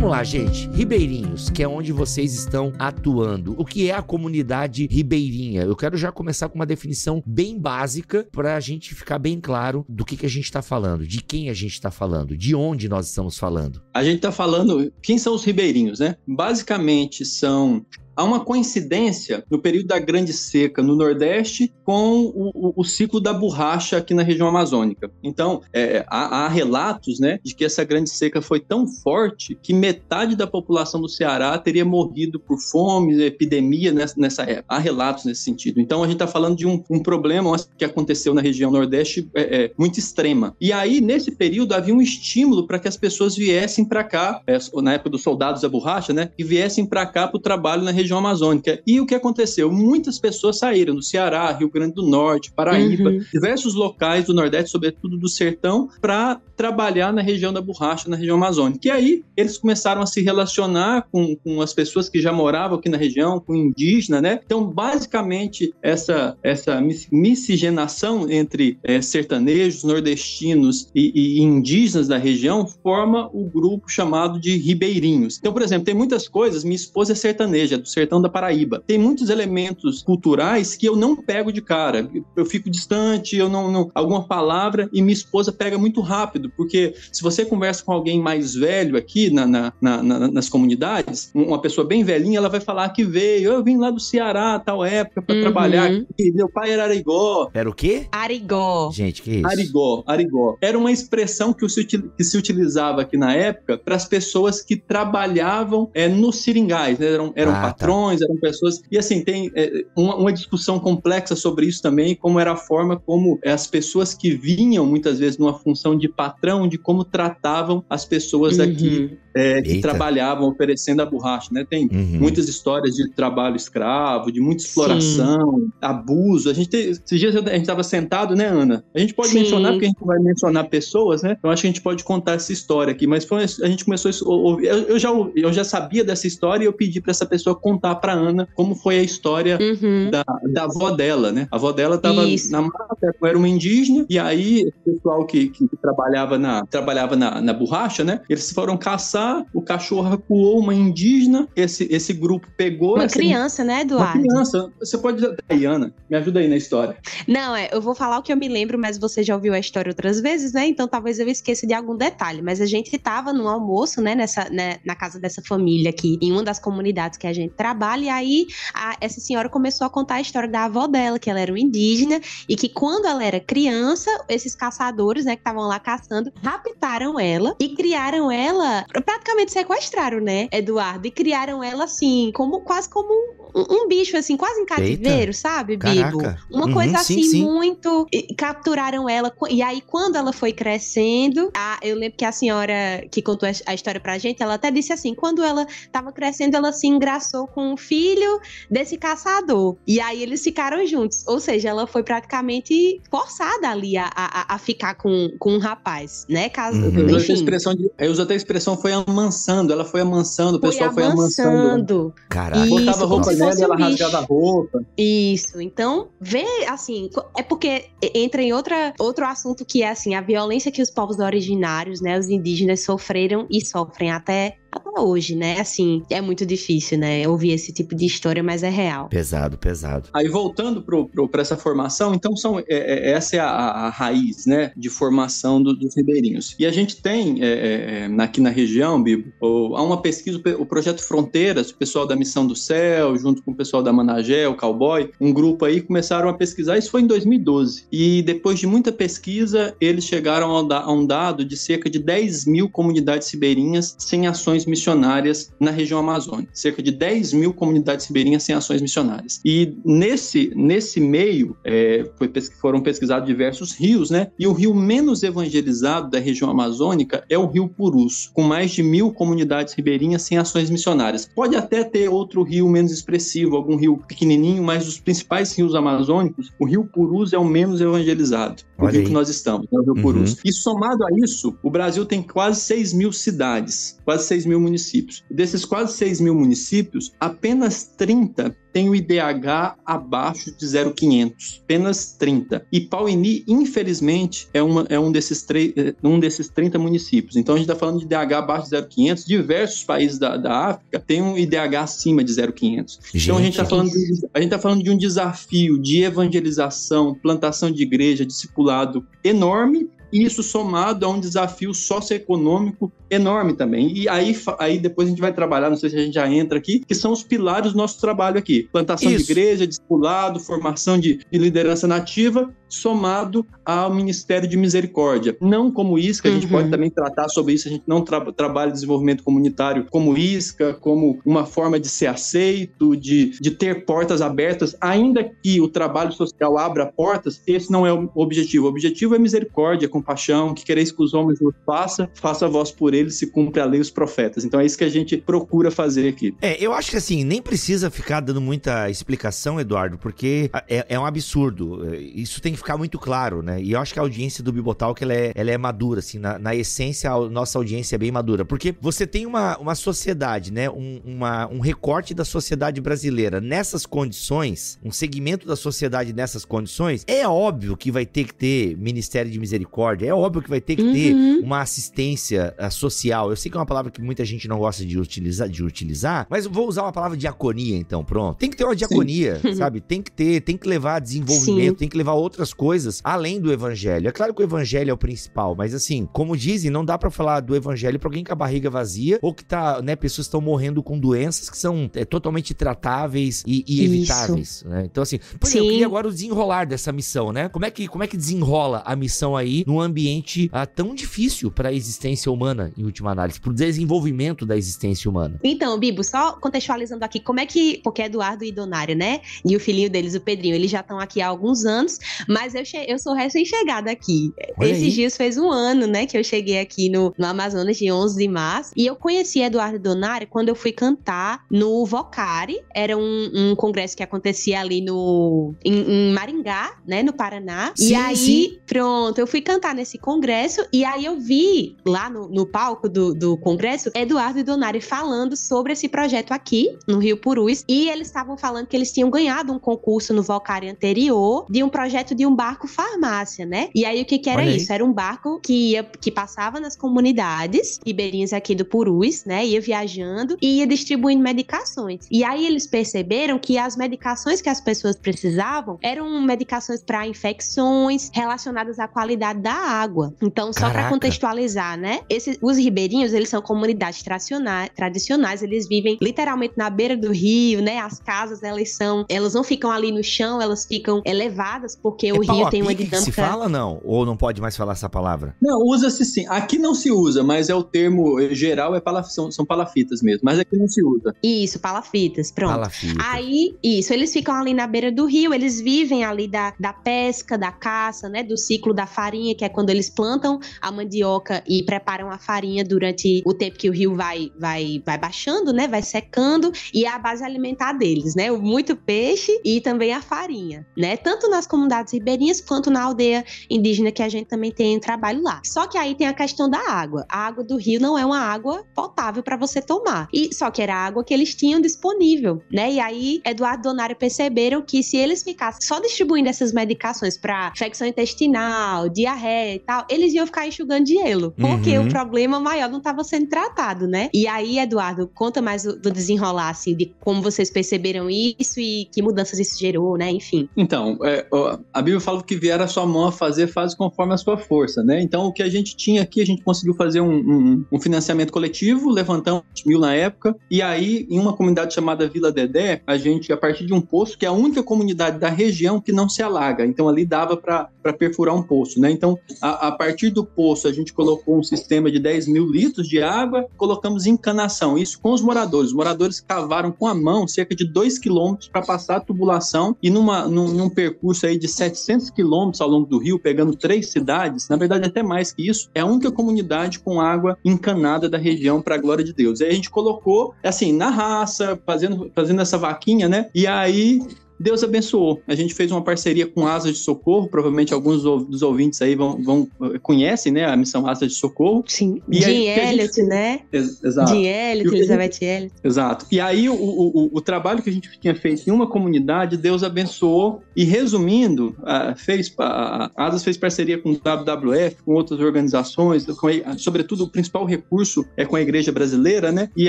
Vamos lá, gente. Ribeirinhos, que é onde vocês estão atuando. O que é a comunidade ribeirinha? Eu quero já começar com uma definição bem básica para a gente ficar bem claro do que, que a gente está falando, de quem a gente está falando, de onde nós estamos falando. A gente está falando quem são os ribeirinhos, né? Basicamente são há uma coincidência no período da Grande Seca no Nordeste com o, o, ciclo da borracha aqui na região amazônica. Então, é, há, há, relatos né, de que essa Grande Seca foi tão forte que metade da população do Ceará teria morrido por fome, epidemia nessa, nessa época. Há relatos nesse sentido. Então, a gente está falando de um, um, problema que aconteceu na região Nordeste é, é, muito extrema. E aí, nesse período, havia um estímulo para que as pessoas viessem para cá, é, na época dos soldados da borracha, né, e viessem para cá para o trabalho na região região amazônica. E o que aconteceu? Muitas pessoas saíram do Ceará, Rio Grande do Norte, Paraíba, uhum. diversos locais do Nordeste, sobretudo do sertão, para trabalhar na região da borracha, na região amazônica. E aí eles começaram a se relacionar com, com as pessoas que já moravam aqui na região, com indígena, né? Então, basicamente, essa, essa miscigenação entre é, sertanejos, nordestinos e, e, indígenas da região forma o grupo chamado de ribeirinhos. Então, por exemplo, tem muitas coisas, minha esposa é sertaneja, é do sertão da Paraíba. Tem muitos elementos culturais que eu não pego de cara. Eu fico distante, eu não, não alguma palavra e minha esposa pega muito rápido, porque se você conversa com alguém mais velho aqui na, na, na, nas comunidades, uma pessoa bem velhinha, ela vai falar que veio, eu vim lá do Ceará tal época para uhum. trabalhar aqui, meu pai era arigó. Era o quê? Arigó. Gente, que isso? Arigó, arigó. Era uma expressão que se, que se utilizava aqui na época para as pessoas que trabalhavam é, nos seringais, né? Eram, eram ah, patrões, tá patrões, eram pessoas. E assim, tem é, uma, uma, discussão complexa sobre isso também, como era a forma como é, as pessoas que vinham muitas vezes numa função de patrão, de como tratavam as pessoas uhum. aqui é, que Eita. trabalhavam oferecendo a borracha, né? Tem uhum. muitas histórias de trabalho escravo, de muita exploração, Sim. abuso. A gente tem, esses dias a gente estava sentado, né, Ana? A gente pode Sim. mencionar, porque a gente vai mencionar pessoas, né? Então acho que a gente pode contar essa história aqui. Mas foi, a gente começou a ouvir. Eu, eu, já, eu já sabia dessa história e eu pedi para essa pessoa contar contar para Ana como foi a história uhum. da, da avó dela, né? A avó dela estava na mata, era uma indígena, e aí o pessoal que, que trabalhava, na, trabalhava na, na borracha, né? Eles foram caçar, o cachorro acuou uma indígena, esse, esse grupo pegou. Uma criança, né, Eduardo? Uma criança. Você pode dizer, Ana, me ajuda aí na história. Não, é, eu vou falar o que eu me lembro, mas você já ouviu a história outras vezes, né? Então talvez eu esqueça de algum detalhe. Mas a gente estava no almoço, né, nessa, né, na casa dessa família aqui, em uma das comunidades que a gente trabalho. E aí a, essa senhora começou a contar a história da avó dela, que ela era um indígena, e que quando ela era criança, esses caçadores, né, que estavam lá caçando, raptaram ela e criaram ela, praticamente sequestraram, né, Eduardo? E criaram ela assim, como quase como um, um bicho, assim, quase em cativeiro, Eita, sabe, Bibo? Caraca. Uma uhum, coisa assim sim, muito. E, capturaram ela. E aí, quando ela foi crescendo, a, eu lembro que a senhora que contou a, a história pra gente, ela até disse assim: quando ela tava crescendo, ela se engraçou com o filho desse caçador. E aí eles ficaram juntos. Ou seja, ela foi praticamente forçada ali a, a, a ficar com, com um rapaz, né? Caso, uhum. enfim. Eu usei, expressão de, eu a expressão foi amansando. Ela foi amansando, o pessoal foi amansando. amansando. Caraca. Isso, Botava roupa nela e ela rasgava a roupa. Isso. Então, vê, assim, é porque entra em outra, outro assunto que é, assim, a violência que os povos originários, né, os indígenas sofreram e sofrem até até hoje, né? Assim, é muito difícil, né? Ouvir esse tipo de história, mas é real. Pesado, pesado. Aí voltando para essa formação, então são é, é essa é a, a, raiz, né, de formação do, dos ribeirinhos. E a gente tem é, é, é aqui na região, Bibo, há uma pesquisa, o projeto Fronteiras, o pessoal da Missão do Céu, junto com o pessoal da Managé, o Cowboy, um grupo aí começaram a pesquisar. Isso foi em 2012. E depois de muita pesquisa, eles chegaram a um dado de cerca de 10 mil comunidades ribeirinhas sem ações ações missionárias na região amazônica, cerca de 10 mil comunidades ribeirinhas sem ações missionárias. E nesse, nesse meio é, foi, foram pesquisados diversos rios, né? E o rio menos evangelizado da região amazônica é o Rio Purus, com mais de mil comunidades ribeirinhas sem ações missionárias. Pode até ter outro rio menos expressivo, algum rio pequenininho, mas os principais rios amazônicos, o Rio Purus é o menos evangelizado, Olha o rio aí. que nós estamos, né? o Rio uhum. Purus. E somado a isso, o Brasil tem quase 6 mil cidades, quase 6 mil municípios. Desses quase 6 mil municípios, apenas 30 tem o IDH abaixo de 0,500, apenas 30. E Pauini, infelizmente, é, uma, é um, desses é, um desses 30 municípios. Então a gente está falando de IDH abaixo de 0,500. Diversos países da, da África têm um IDH acima de 0,500. Então a gente está falando, a gente tá falando de um desafio de evangelização, plantação de igreja, discipulado enorme e isso somado a um desafio socioeconômico enorme também. E aí, aí depois a gente vai trabalhar, não sei se a gente já entra aqui, que são os pilares do nosso trabalho aqui: plantação isso. de igreja, discipulado, formação de, de liderança nativa somado ao Ministério de Misericórdia. Não como isca, a gente uhum. pode também tratar sobre isso, a gente não tra trabalha desenvolvimento comunitário como isca, como uma forma de ser aceito, de, de ter portas abertas, ainda que o trabalho social abra portas, esse não é o objetivo. O objetivo é misericórdia, compaixão, que quereis que os homens vos faça, faça a voz por eles, se cumpre a lei os profetas. Então é isso que a gente procura fazer aqui. É, eu acho que assim, nem precisa ficar dando muita explicação, Eduardo, porque é, é um absurdo. É, isso tem ficar muito claro, né? E eu acho que a audiência do Bibotalk, ela é, ela é madura, assim, na, na essência, a nossa audiência é bem madura. Porque você tem uma, uma sociedade, né? Um, uma, um recorte da sociedade brasileira nessas condições, um segmento da sociedade nessas condições, é óbvio que vai ter que ter Ministério de Misericórdia, é óbvio que vai ter que uhum. ter uma assistência ah, social. Eu sei que é uma palavra que muita gente não gosta de utilizar, de utilizar mas vou usar uma palavra diaconia, então, pronto. Tem que ter uma diaconia, Sim. sabe? Tem que ter, tem que levar desenvolvimento, Sim. tem que levar outras outras coisas além do evangelho. É claro que o evangelho é o principal, mas assim, como dizem, não dá para falar do evangelho para alguém com a barriga vazia ou que tá, né, pessoas estão morrendo com doenças que são é, totalmente tratáveis e, e evitáveis, né? Então assim, por exemplo, eu queria agora o desenrolar dessa missão, né? Como é que como é que desenrola a missão aí num ambiente ah, tão difícil para a existência humana em última análise, para o desenvolvimento da existência humana? Então, Bibo, só contextualizando aqui, como é que porque Eduardo e Donário né? E o filhinho deles, o Pedrinho, eles já estão aqui há alguns anos, mas mas eu, eu sou recém-chegada aqui. Esses dias fez um ano, né, que eu cheguei aqui no, no Amazonas, de 11 de março. E eu conheci Eduardo Donari quando eu fui cantar no Vocari. Era um, um congresso que acontecia ali no em, em Maringá, né, no Paraná. Sim, e aí, sim. pronto, eu fui cantar nesse congresso. E aí eu vi lá no, no palco do, do congresso Eduardo Donari falando sobre esse projeto aqui, no Rio Purus. E eles estavam falando que eles tinham ganhado um concurso no Vocari anterior de um projeto de um barco farmácia, né? E aí o que, que era isso? Era um barco que ia que passava nas comunidades ribeirinhas aqui do Purus, né? Ia viajando e ia distribuindo medicações. E aí eles perceberam que as medicações que as pessoas precisavam eram medicações para infecções relacionadas à qualidade da água. Então, só para contextualizar, né? Esses, os ribeirinhos, eles são comunidades tradicionais, tradicionais, eles vivem literalmente na beira do rio, né? As casas, elas são, elas não ficam ali no chão, elas ficam elevadas porque o o é Rio tem uma dinâmica... se fala, não? Ou não pode mais falar essa palavra? Não, usa-se sim. Aqui não se usa, mas é o termo geral, é palaf... são, são palafitas mesmo. Mas aqui não se usa. Isso, palafitas, pronto. Palafita. Aí, isso, eles ficam ali na beira do rio, eles vivem ali da, da pesca, da caça, né? Do ciclo da farinha, que é quando eles plantam a mandioca e preparam a farinha durante o tempo que o rio vai, vai, vai baixando, né? Vai secando, e é a base alimentar deles, né? Muito peixe e também a farinha, né? Tanto nas comunidades ribeirinhas quanto na aldeia indígena que a gente também tem um trabalho lá. Só que aí tem a questão da água. A água do rio não é uma água potável para você tomar. E só que era a água que eles tinham disponível, né? E aí Eduardo Donário perceberam que se eles ficassem só distribuindo essas medicações para infecção intestinal, diarreia e tal, eles iam ficar enxugando de gelo, porque uhum. o problema maior não estava sendo tratado, né? E aí, Eduardo, conta mais do desenrolar assim de como vocês perceberam isso e que mudanças isso gerou, né? Enfim. Então, é, a Bíblia eu falo que vier a sua mão a fazer, faz conforme a sua força, né? Então, o que a gente tinha aqui, a gente conseguiu fazer um, um, um financiamento coletivo, levantamos mil na época, e aí, em uma comunidade chamada Vila Dedé, a gente, a partir de um poço, que é a única comunidade da região que não se alaga, então ali dava para perfurar um poço, né? Então, a, a partir do poço, a gente colocou um sistema de 10 mil litros de água, colocamos encanação, isso com os moradores. Os moradores cavaram com a mão cerca de 2 quilômetros para passar a tubulação, e numa, num, num percurso aí de 7 700 quilômetros ao longo do rio, pegando três cidades, na verdade até mais que isso, é a única comunidade com água encanada da região para a glória de Deus. E aí a gente colocou, assim, na raça, fazendo, fazendo essa vaquinha, né? E aí Deus abençoou. A gente fez uma parceria com Asa de Socorro, provavelmente alguns dos ouvintes aí vão, vão eh, conhecem, né, a missão Asa de Socorro. Sim, e de aí, Elliot, gente... né? Ex exato. De Elliot, Elizabeth gente... Elliot. Exato. E aí o, o, o, trabalho que a gente tinha feito em uma comunidade, Deus abençoou e resumindo, a, fez, a, a Asas fez parceria com o WWF, com outras organizações, com a, sobretudo o principal recurso é com a Igreja Brasileira, né? E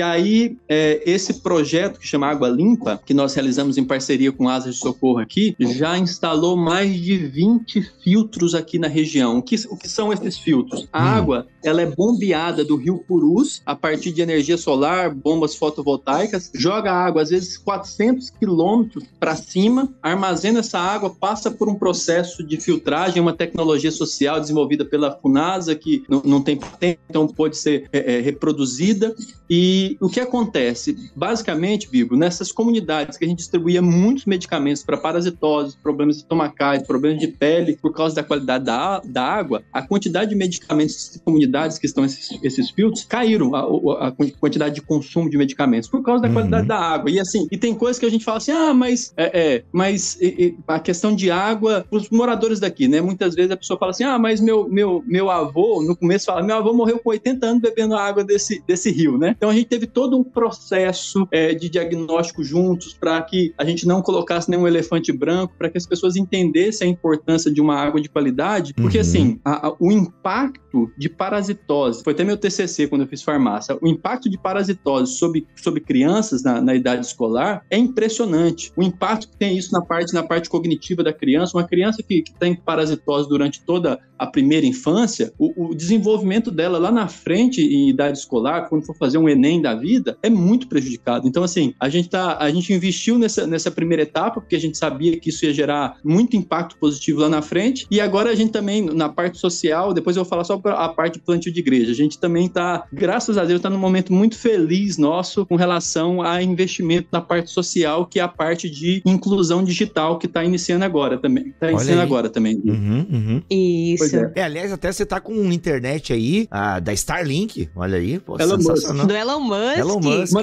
aí é, esse projeto que chama Água Limpa, que nós realizamos em parceria com a casa de socorro aqui já instalou mais de 20 filtros aqui na região. O que, o que são esses filtros? A hum. água ela é bombeada do rio Purus a partir de energia solar, bombas fotovoltaicas, joga água às vezes 400 quilômetros para cima, armazena essa água, passa por um processo de filtragem, uma tecnologia social desenvolvida pela FUNASA que não, não tem patente, então pode ser é, é, reproduzida. E o que acontece? Basicamente, Bibo, nessas comunidades que a gente distribuía muitos medicamentos medicamentos para parasitoses, problemas estomacais, problemas de pele por causa da qualidade da, da água, a quantidade de medicamentos de comunidades que estão esses, esses filtros caíram a, a, quantidade de consumo de medicamentos por causa da uhum. qualidade da água. E assim, e tem coisas que a gente fala assim, ah, mas é, é mas e, a questão de água, os moradores daqui, né? Muitas vezes a pessoa fala assim, ah, mas meu, meu, meu avô, no começo fala, meu avô morreu com 80 anos bebendo a água desse, desse rio, né? Então a gente teve todo um processo é, de diagnóstico juntos para que a gente não colocasse nem nenhum elefante branco, para que as pessoas entendessem a importância de uma água de qualidade, porque uhum. assim, a, a, o impacto de parasitose, foi até meu TCC quando eu fiz farmácia, o impacto de parasitose sobre, sobre crianças na, na idade escolar é impressionante. O impacto que tem isso na parte, na parte cognitiva da criança, uma criança que, que tem tá parasitose durante toda a primeira infância, o, o desenvolvimento dela lá na frente, em idade escolar, quando for fazer um Enem da vida, é muito prejudicado. Então, assim, a gente, tá, a gente investiu nessa, nessa primeira etapa, etapa, porque a gente sabia que isso ia gerar muito impacto positivo lá na frente. E agora a gente também, na parte social, depois eu vou falar só a parte de plantio de igreja. A gente também está, graças a Deus, está num momento muito feliz nosso com relação a investimento na parte social, que é a parte de inclusão digital que está iniciando agora também. Está iniciando agora também. Uhum, uhum. Isso. É. é. aliás, até você está com internet aí a, da Starlink. Olha aí. Pô, Elon Musk. Do Elon Musk. Elon Musk. Um...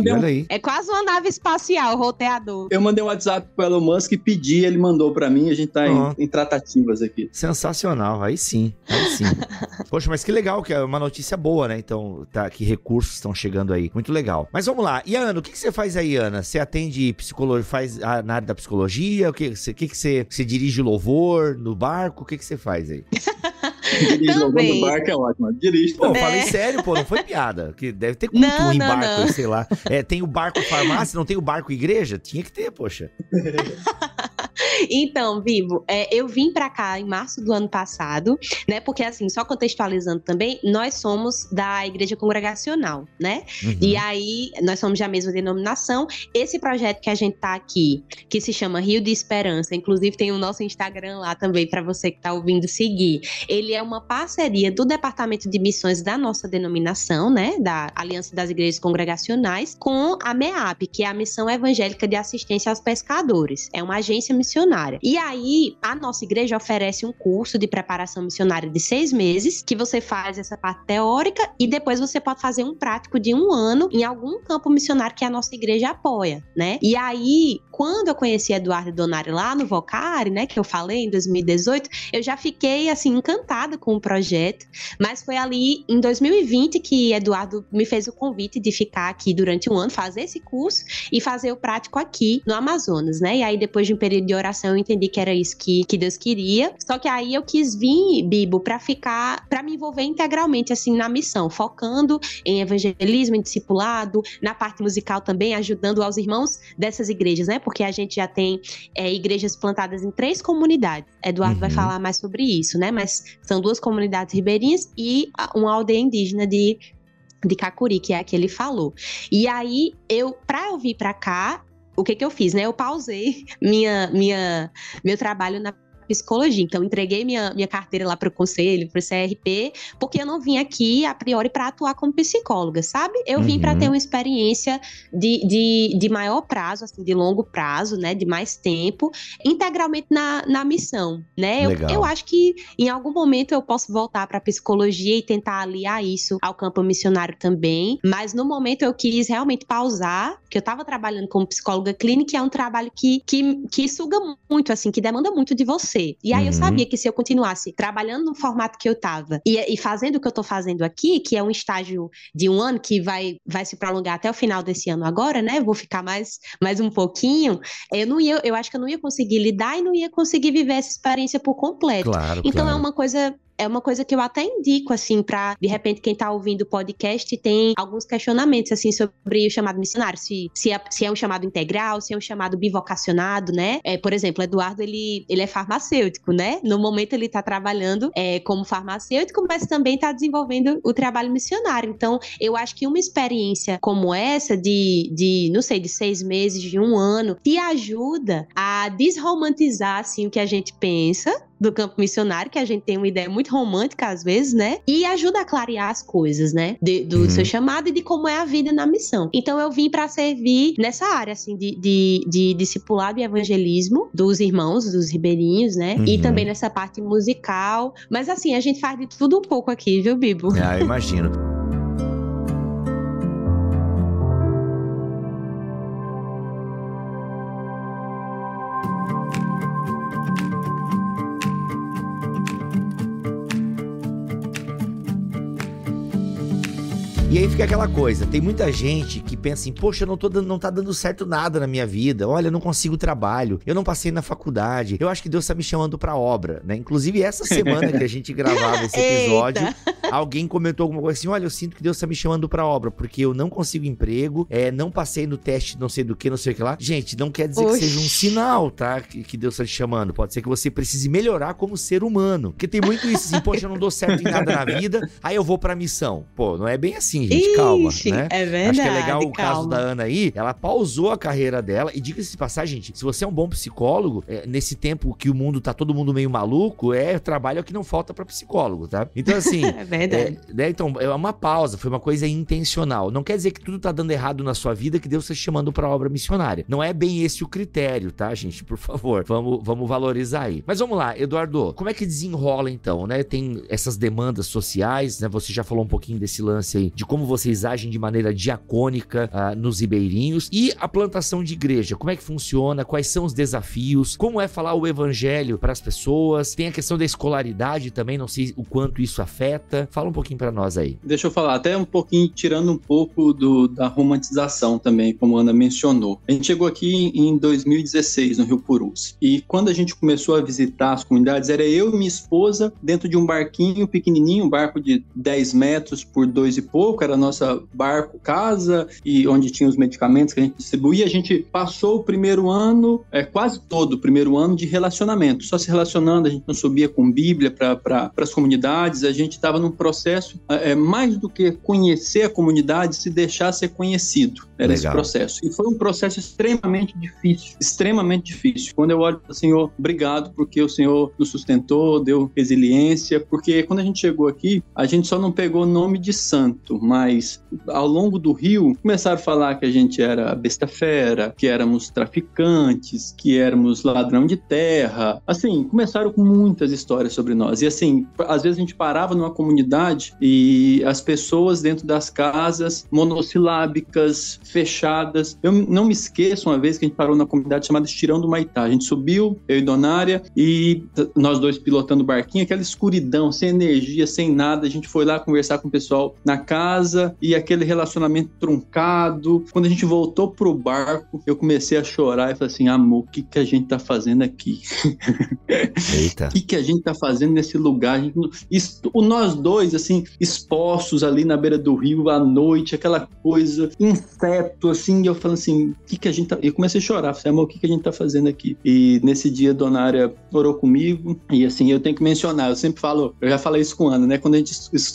É quase uma nave espacial, roteador. Eu mandei um WhatsApp para Elon Elon Musk pedir, ele mandou para mim, a gente tá uhum. em, em, tratativas aqui. Sensacional, aí sim, aí sim. Poxa, mas que legal, que é uma notícia boa, né? Então, tá, que recursos estão chegando aí. Muito legal. Mas vamos lá. E Ana, o que, que você faz aí, Ana? Você atende psicologia, faz a, na área da psicologia? O que, que, que, que você, você dirige louvor no barco? O que, que você faz aí? Dirige não, no barco é ótimo. Dirige Pô, também. falei é. sério, pô, não foi piada. Que deve ter culto em barco, não. sei lá. É, tem o barco farmácia, não tem o barco igreja? Tinha que ter, poxa. então, Vivo, é, eu vim para cá em março do ano passado, né? Porque assim, só contextualizando também, nós somos da Igreja Congregacional, né? Uhum. E aí nós somos da mesma denominação. Esse projeto que a gente tá aqui, que se chama Rio de Esperança, inclusive tem o nosso Instagram lá também para você que tá ouvindo seguir. Ele é uma parceria do Departamento de Missões da nossa denominação, né, da Aliança das Igrejas Congregacionais, com a MEAP, que é a Missão Evangélica de Assistência aos Pescadores. É uma agência missionária. E aí, a nossa igreja oferece um curso de preparação missionária de seis meses, que você faz essa parte teórica e depois você pode fazer um prático de um ano em algum campo missionário que a nossa igreja apoia, né? E aí, quando eu conheci Eduardo Donari lá no Vocari, né, que eu falei em 2018, eu já fiquei assim encantada com o projeto, mas foi ali em 2020 que Eduardo me fez o convite de ficar aqui durante um ano, fazer esse curso e fazer o prático aqui no Amazonas, né? E aí depois de período de oração, eu entendi que era isso que, que Deus queria. Só que aí eu quis vir, Bibo, para ficar, para me envolver integralmente, assim, na missão, focando em evangelismo, em discipulado, na parte musical também, ajudando aos irmãos dessas igrejas, né? Porque a gente já tem é, igrejas plantadas em três comunidades. Eduardo uhum. vai falar mais sobre isso, né? Mas são duas comunidades ribeirinhas e uma aldeia indígena de de Cacuri que é a que ele falou. E aí, eu, pra eu vir pra cá, o que, que eu fiz, né? Eu pausei minha, minha, meu trabalho na psicologia. Então, entreguei minha, minha carteira lá para o conselho, para o CRP, porque eu não vim aqui a priori para atuar como psicóloga, sabe? Eu vim uhum. para ter uma experiência de, de, de maior prazo, assim, de longo prazo, né? De mais tempo, integralmente na, na missão, né? Eu, eu, acho que em algum momento eu posso voltar para psicologia e tentar aliar isso ao campo missionário também, mas no momento eu quis realmente pausar, porque eu estava trabalhando como psicóloga clínica, e é um trabalho que, que, que suga muito, assim, que demanda muito de você e aí uhum. eu sabia que se eu continuasse trabalhando no formato que eu estava e, e, fazendo o que eu estou fazendo aqui, que é um estágio de um ano que vai, vai se prolongar até o final desse ano agora, né? Eu vou ficar mais, mais um pouquinho. Eu não ia, eu acho que eu não ia conseguir lidar e não ia conseguir viver essa experiência por completo. Claro, então é claro. é uma coisa é uma coisa que eu até indico, assim, para de repente, quem tá ouvindo o podcast tem alguns questionamentos, assim, sobre o chamado missionário, se, se, é, se é um chamado integral, se é um chamado bivocacionado, né? É, por exemplo, Eduardo, ele, ele é farmacêutico, né? No momento ele tá trabalhando é, como farmacêutico, mas também tá desenvolvendo o trabalho missionário. Então, eu acho que uma experiência como essa, de, de não sei, de seis meses, de um ano, te ajuda a desromantizar, assim, o que a gente pensa, do campo missionário, que a gente tem uma ideia muito romântica às vezes, né? E ajuda a clarear as coisas, né? De, do uhum. seu chamado e de como é a vida na missão. Então eu vim para servir nessa área, assim, de, de, de, discipulado e evangelismo dos irmãos, dos ribeirinhos, né? Uhum. E também nessa parte musical. Mas assim, a gente faz de tudo um pouco aqui, viu, Bibo? Ah, imagino. E aí fica aquela coisa, tem muita gente que pensa assim, poxa, eu não, tô dando, não tá dando certo nada na minha vida, olha, eu não consigo trabalho, eu não passei na faculdade, eu acho que Deus tá me chamando pra obra, né? Inclusive essa semana que a gente gravava esse episódio, alguém comentou alguma coisa assim, olha, eu sinto que Deus tá me chamando pra obra, porque eu não consigo emprego, é, não passei no teste não sei do que, não sei o que lá. Gente, não quer dizer Oxi. que seja um sinal, tá? Que, que Deus tá te chamando, pode ser que você precise melhorar como ser humano, porque tem muito isso assim, poxa, eu não dou certo em nada na vida, aí eu vou pra missão. Pô, não é bem assim, gente, Ixi, calma, né? É verdade. Acho que é legal calma. o caso da Ana aí, ela pausou a carreira dela e diga-se de passar, gente, se você é um bom psicólogo, é, nesse tempo que o mundo tá todo mundo meio maluco, é trabalho é que não falta para psicólogo, tá? Então assim, é verdade. É, né? Então, é uma pausa, foi uma coisa intencional. Não quer dizer que tudo tá dando errado na sua vida que Deus está te chamando para obra missionária. Não é bem esse o critério, tá, gente? Por favor, vamos, vamos valorizar aí. Mas vamos lá, Eduardo, como é que desenrola então, né? Tem essas demandas sociais, né? Você já falou um pouquinho desse lance aí de como vocês agem de maneira diacônica ah, nos ribeirinhos e a plantação de igreja, como é que funciona, quais são os desafios, como é falar o evangelho para as pessoas, tem a questão da escolaridade também, não sei o quanto isso afeta. Fala um pouquinho para nós aí. Deixa eu falar, até um pouquinho, tirando um pouco do, da romantização também, como a Ana mencionou. A gente chegou aqui em 2016, no Rio Purus, e quando a gente começou a visitar as comunidades, era eu e minha esposa dentro de um barquinho pequenininho, um barco de 10 metros por dois e pouco, pouco, era a nossa barco casa e onde tinha os medicamentos que a gente distribuía. A gente passou o primeiro ano, é, quase todo o primeiro ano de relacionamento, só se relacionando. A gente não subia com Bíblia para pra, as comunidades, a gente estava num processo é, é, mais do que conhecer a comunidade, se deixar ser conhecido era esse processo. E foi um processo extremamente difícil, extremamente difícil. Quando eu olho para o Senhor, obrigado porque o Senhor nos sustentou, deu resiliência, porque quando a gente chegou aqui, a gente só não pegou o nome de santo, mas ao longo do rio começaram a falar que a gente era besta fera, que éramos traficantes, que éramos ladrão de terra. Assim, começaram com muitas histórias sobre nós. E assim, às vezes a gente parava numa comunidade e as pessoas dentro das casas monossilábicas, fechadas. Eu não me esqueço uma vez que a gente parou na comunidade chamada Estirão do Maitá. A gente subiu, eu e Donária, e nós dois pilotando o barquinho, aquela escuridão, sem energia, sem nada. A gente foi lá conversar com o pessoal na casa e aquele relacionamento truncado. Quando a gente voltou pro barco, eu comecei a chorar e falei assim: amor, o que, que a gente tá fazendo aqui? Eita. O que, que a gente tá fazendo nesse lugar? Gente, nós dois, assim, expostos ali na beira do rio à noite, aquela coisa incerta quieto, assim, e eu falando assim, o que que a gente tá... Eu comecei a chorar, falei, amor, o que que a gente tá fazendo aqui? E nesse dia, Dona orou comigo, e assim, eu tenho que mencionar, eu sempre falo, eu já falei isso com Ana, né? Quando a gente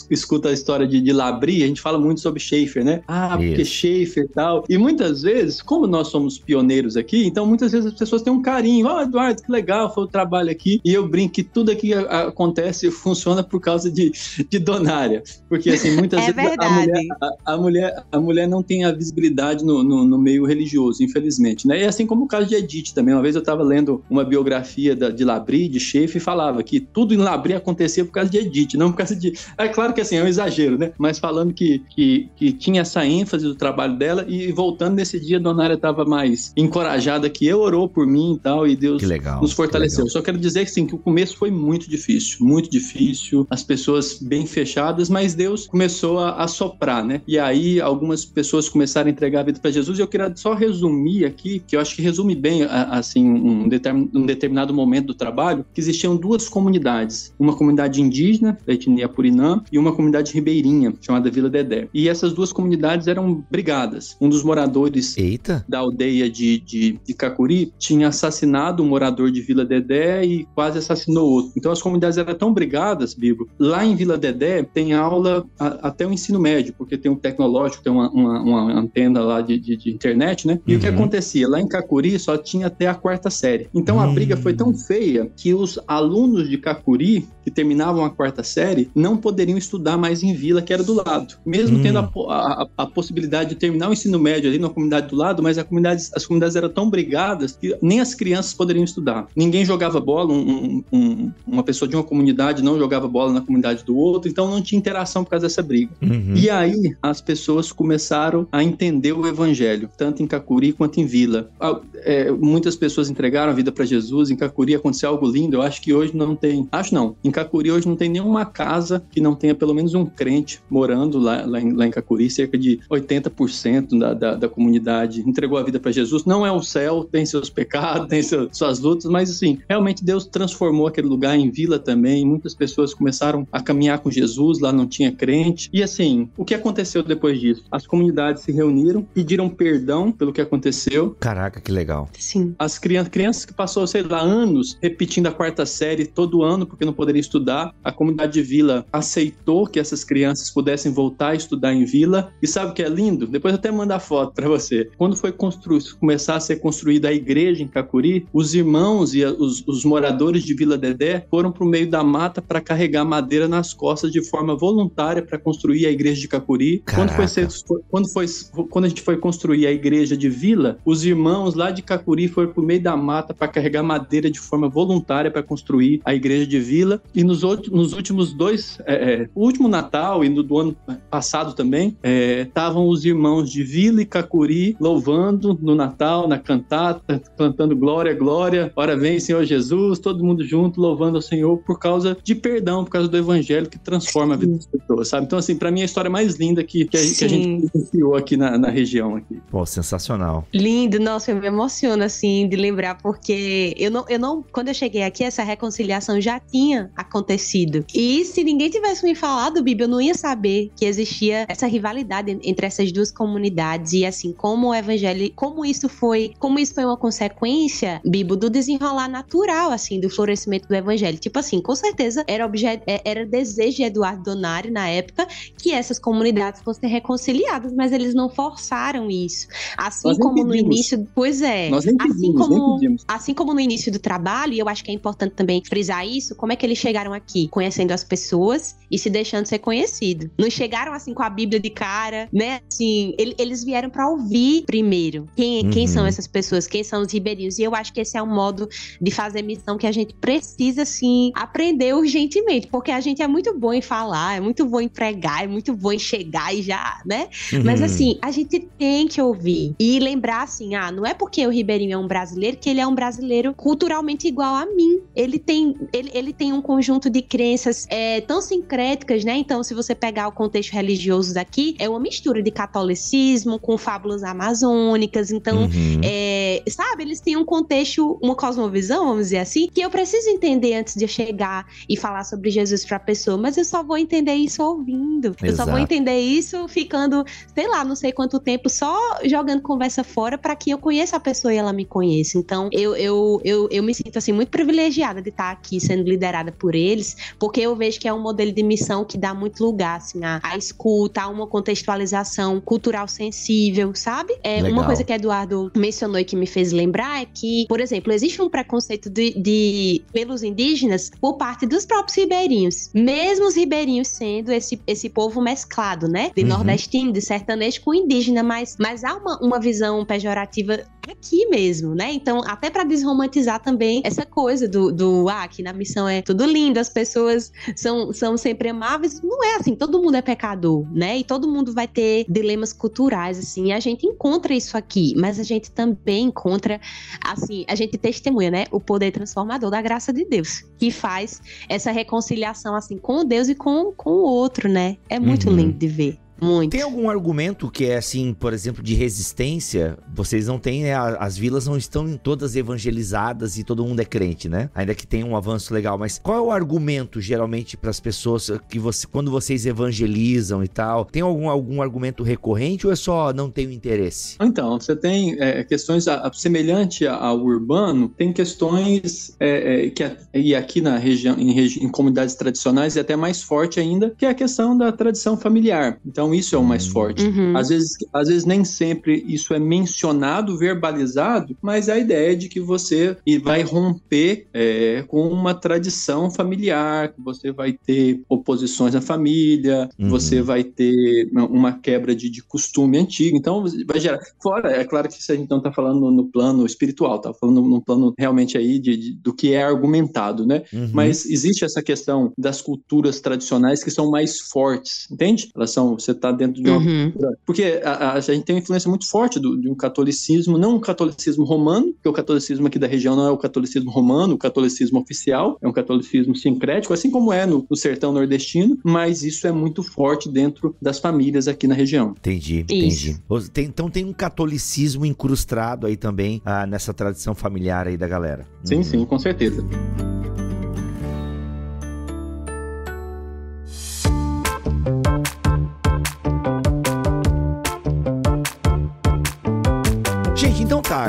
escuta a história de, de Labri, a gente fala muito sobre Schaefer, né? Ah, isso. porque Schaefer e tal. E muitas vezes, como nós somos pioneiros aqui, então muitas vezes as pessoas têm um carinho, ó, oh, Eduardo, que legal, foi o trabalho aqui, e eu brinco que tudo aqui acontece funciona por causa de, de Donária, porque assim, muitas é vezes a mulher, a, a mulher, a mulher não tem a visibilidade visibilidade no, no, no, meio religioso, infelizmente. Né? E assim como o caso de Edith também. Uma vez eu estava lendo uma biografia da, de Labri, de Schaefer, e falava que tudo em Labri acontecia por causa de Edith, não por causa de. É claro que assim, é um exagero, né? Mas falando que, que, que tinha essa ênfase do trabalho dela, e voltando nesse dia, a Donária estava mais encorajada que eu, orou por mim e tal, e Deus legal, nos fortaleceu. Que Só quero dizer assim, que o começo foi muito difícil, muito difícil, as pessoas bem fechadas, mas Deus começou a, a soprar, né? E aí algumas pessoas começaram a entregar a vida para Jesus. E eu queria só resumir aqui, que eu acho que resume bem assim um, determinado momento do trabalho, que existiam duas comunidades, uma comunidade indígena, da etnia Purinã, e uma comunidade ribeirinha, chamada Vila Dedé. E essas duas comunidades eram brigadas. Um dos moradores Eita. da aldeia de, de, de Cacuri tinha assassinado um morador de Vila Dedé e quase assassinou outro. Então as comunidades eram tão brigadas, Bibo. Lá em Vila Dedé tem aula a, até o ensino médio, porque tem um tecnológico, tem uma, uma, uma antena propaganda lá de, de, de internet, né? E uhum. o que uhum. acontecia? Lá em Cacuri só tinha até a quarta série. Então a briga foi tão hum. feia que os alunos de Cacuri, que terminavam a quarta série, não poderiam estudar mais em vila, que era do lado. Mesmo uhum. tendo hum. a, a, a, possibilidade de terminar o ensino médio ali na comunidade do lado, mas a comunidade, as comunidades eram tão brigadas que nem as crianças poderiam estudar. Ninguém jogava bola, um, um, uma pessoa de uma comunidade não jogava bola na comunidade do outro, então não tinha interação por causa dessa briga. Uhum. E aí as pessoas começaram a entender defendeu o evangelho, tanto em Cacuri quanto em Vila. Ah, é, muitas pessoas entregaram a vida para Jesus, em Cacuri aconteceu algo lindo, eu acho que hoje não tem, acho não, em Cacuri hoje não tem nenhuma casa que não tenha pelo menos um crente morando lá, lá, em, lá em Cacuri, cerca de 80% da, da, da, comunidade entregou a vida para Jesus. Não é um céu, tem seus pecados, tem seu, suas lutas, mas assim, realmente Deus transformou aquele lugar em vila também, muitas pessoas começaram a caminhar com Jesus, lá não tinha crente, e assim, o que aconteceu depois disso? As comunidades se reuniram reuniram, pediram perdão pelo que aconteceu. Caraca, que legal. Sim. As crianças, crianças que passou, sei lá, anos repetindo a quarta série todo ano porque não poderiam estudar, a comunidade de vila aceitou que essas crianças pudessem voltar a estudar em vila. E sabe o que é lindo? Depois até mandar foto para você. Quando foi construído, começar a ser construída a igreja em Cacuri, os irmãos e a, os, os moradores de Vila Dedé foram para o meio da mata para carregar madeira nas costas de forma voluntária para construir a igreja de Cacuri. Quando foi, ser, quando foi quando a gente foi construir a igreja de vila, os irmãos lá de Cacuri foram para o meio da mata para carregar madeira de forma voluntária para construir a igreja de vila. E nos, outros, nos últimos dois, é, é, o último Natal e no do ano passado também, estavam é, os irmãos de vila e Cacuri louvando no Natal, na cantata, cantando glória, glória, ora vem Senhor Jesus, todo mundo junto louvando ao Senhor por causa de perdão, por causa do evangelho que transforma a vida das pessoas, sabe? Então, assim, para mim, é a história mais linda que, que, a, que a gente vivenciou aqui na, na região aqui. Pô, sensacional. Lindo, nossa, eu me emociono assim de lembrar, porque eu não, eu não, quando eu cheguei aqui, essa reconciliação já tinha acontecido. E se ninguém tivesse me falado, Bibi, eu não ia saber que existia essa rivalidade entre essas duas comunidades e assim, como o evangelho, como isso foi, como isso foi uma consequência, Bibo, do desenrolar natural, assim, do florescimento do evangelho. Tipo assim, com certeza era, objeto, é, era desejo de Eduardo Donari na época que essas comunidades fossem reconciliadas, mas eles não foram reforçaram isso. Assim Nós como no início. Pois é. Nós assim como, assim como no início do trabalho, e eu acho que é importante também frisar isso, como é que eles chegaram aqui? Conhecendo as pessoas e se deixando ser conhecido. Não chegaram assim com a Bíblia de cara, né? Assim, ele, eles vieram para ouvir primeiro quem, uhum. quem são uhum. essas pessoas, quem são os ribeirinhos. E eu acho que esse é um modo de fazer missão que a gente precisa, assim, aprender urgentemente, porque a gente é muito bom em falar, é muito bom em pregar, é muito bom em chegar e já, né? Uhum. Mas assim, a gente gente tem que ouvir. E lembrar assim: ah, não é porque o Ribeirinho é um brasileiro que ele é um brasileiro culturalmente igual a mim. Ele tem, ele, ele tem um conjunto de crenças é, tão sincréticas, né? Então, se você pegar o contexto religioso daqui, é uma mistura de catolicismo com fábulas amazônicas. Então, uhum. é, sabe, eles têm um contexto, uma cosmovisão, vamos dizer assim, que eu preciso entender antes de chegar e falar sobre Jesus pra pessoa, mas eu só vou entender isso ouvindo. Exato. Eu só vou entender isso ficando, sei lá, não sei quanto tanto tempo só jogando conversa fora para que eu conheça a pessoa e ela me conheça. Então, eu, eu, eu, eu me sinto assim muito privilegiada de estar aqui sendo liderada por eles, porque eu vejo que é um modelo de missão que dá muito lugar assim à, à escuta, a uma contextualização cultural sensível, sabe? É Legal. uma coisa que Eduardo mencionou e que me fez lembrar é que, por exemplo, existe um preconceito de, de pelos indígenas por parte dos próprios ribeirinhos, mesmo os ribeirinhos sendo esse esse povo mesclado, né? De uhum. nordestino, de sertanejo com indígena indígena, mas, mas há uma, uma visão pejorativa aqui mesmo, né? Então, até para desromantizar também essa coisa do, do ah, aqui na missão é tudo lindo, as pessoas são, são sempre amáveis. Não é assim, todo mundo é pecador, né? E todo mundo vai ter dilemas culturais, assim. a gente encontra isso aqui, mas a gente também encontra, assim, a gente testemunha, né? O poder transformador da graça de Deus, que faz essa reconciliação, assim, com Deus e com, com o outro, né? É muito uhum. lindo de ver. Muito. Tem algum argumento que é assim, por exemplo, de resistência? Vocês não têm, né? As vilas não estão todas evangelizadas e todo mundo é crente, né? Ainda que tenha um avanço legal, mas qual é o argumento geralmente para as pessoas que você, quando vocês evangelizam e tal? Tem algum, algum argumento recorrente ou é só ah, não tenho interesse? Então, você tem é, questões a, a, semelhante ao urbano, tem questões é, é, que a, e aqui na região, em, regi em comunidades tradicionais é até mais forte ainda, que é a questão da tradição familiar. Então, isso é o mais uhum. forte. Uhum. Às, vezes, às vezes nem sempre isso é mencionado, verbalizado, mas é a ideia é de que você vai romper é, com uma tradição familiar, que você vai ter oposições na família, uhum. você vai ter uma quebra de, de, costume antigo. Então vai gerar. Fora, é claro que isso a gente não está falando no, plano espiritual, tá falando no, no plano realmente aí de, de, do que é argumentado, né? Uhum. Mas existe essa questão das culturas tradicionais que são mais fortes, entende? Elas são, você está dentro de uma. Uhum. Porque a, a, a, gente tem uma influência muito forte do, um catolicismo, não um catolicismo romano, porque o catolicismo aqui da região não é o catolicismo romano, o catolicismo oficial, é um catolicismo sincrético, assim como é no, no sertão nordestino, mas isso é muito forte dentro das famílias aqui na região. Entendi, entendi. Tem, então tem um catolicismo incrustado aí também ah, nessa tradição familiar aí da galera. Sim, uhum. sim, com certeza.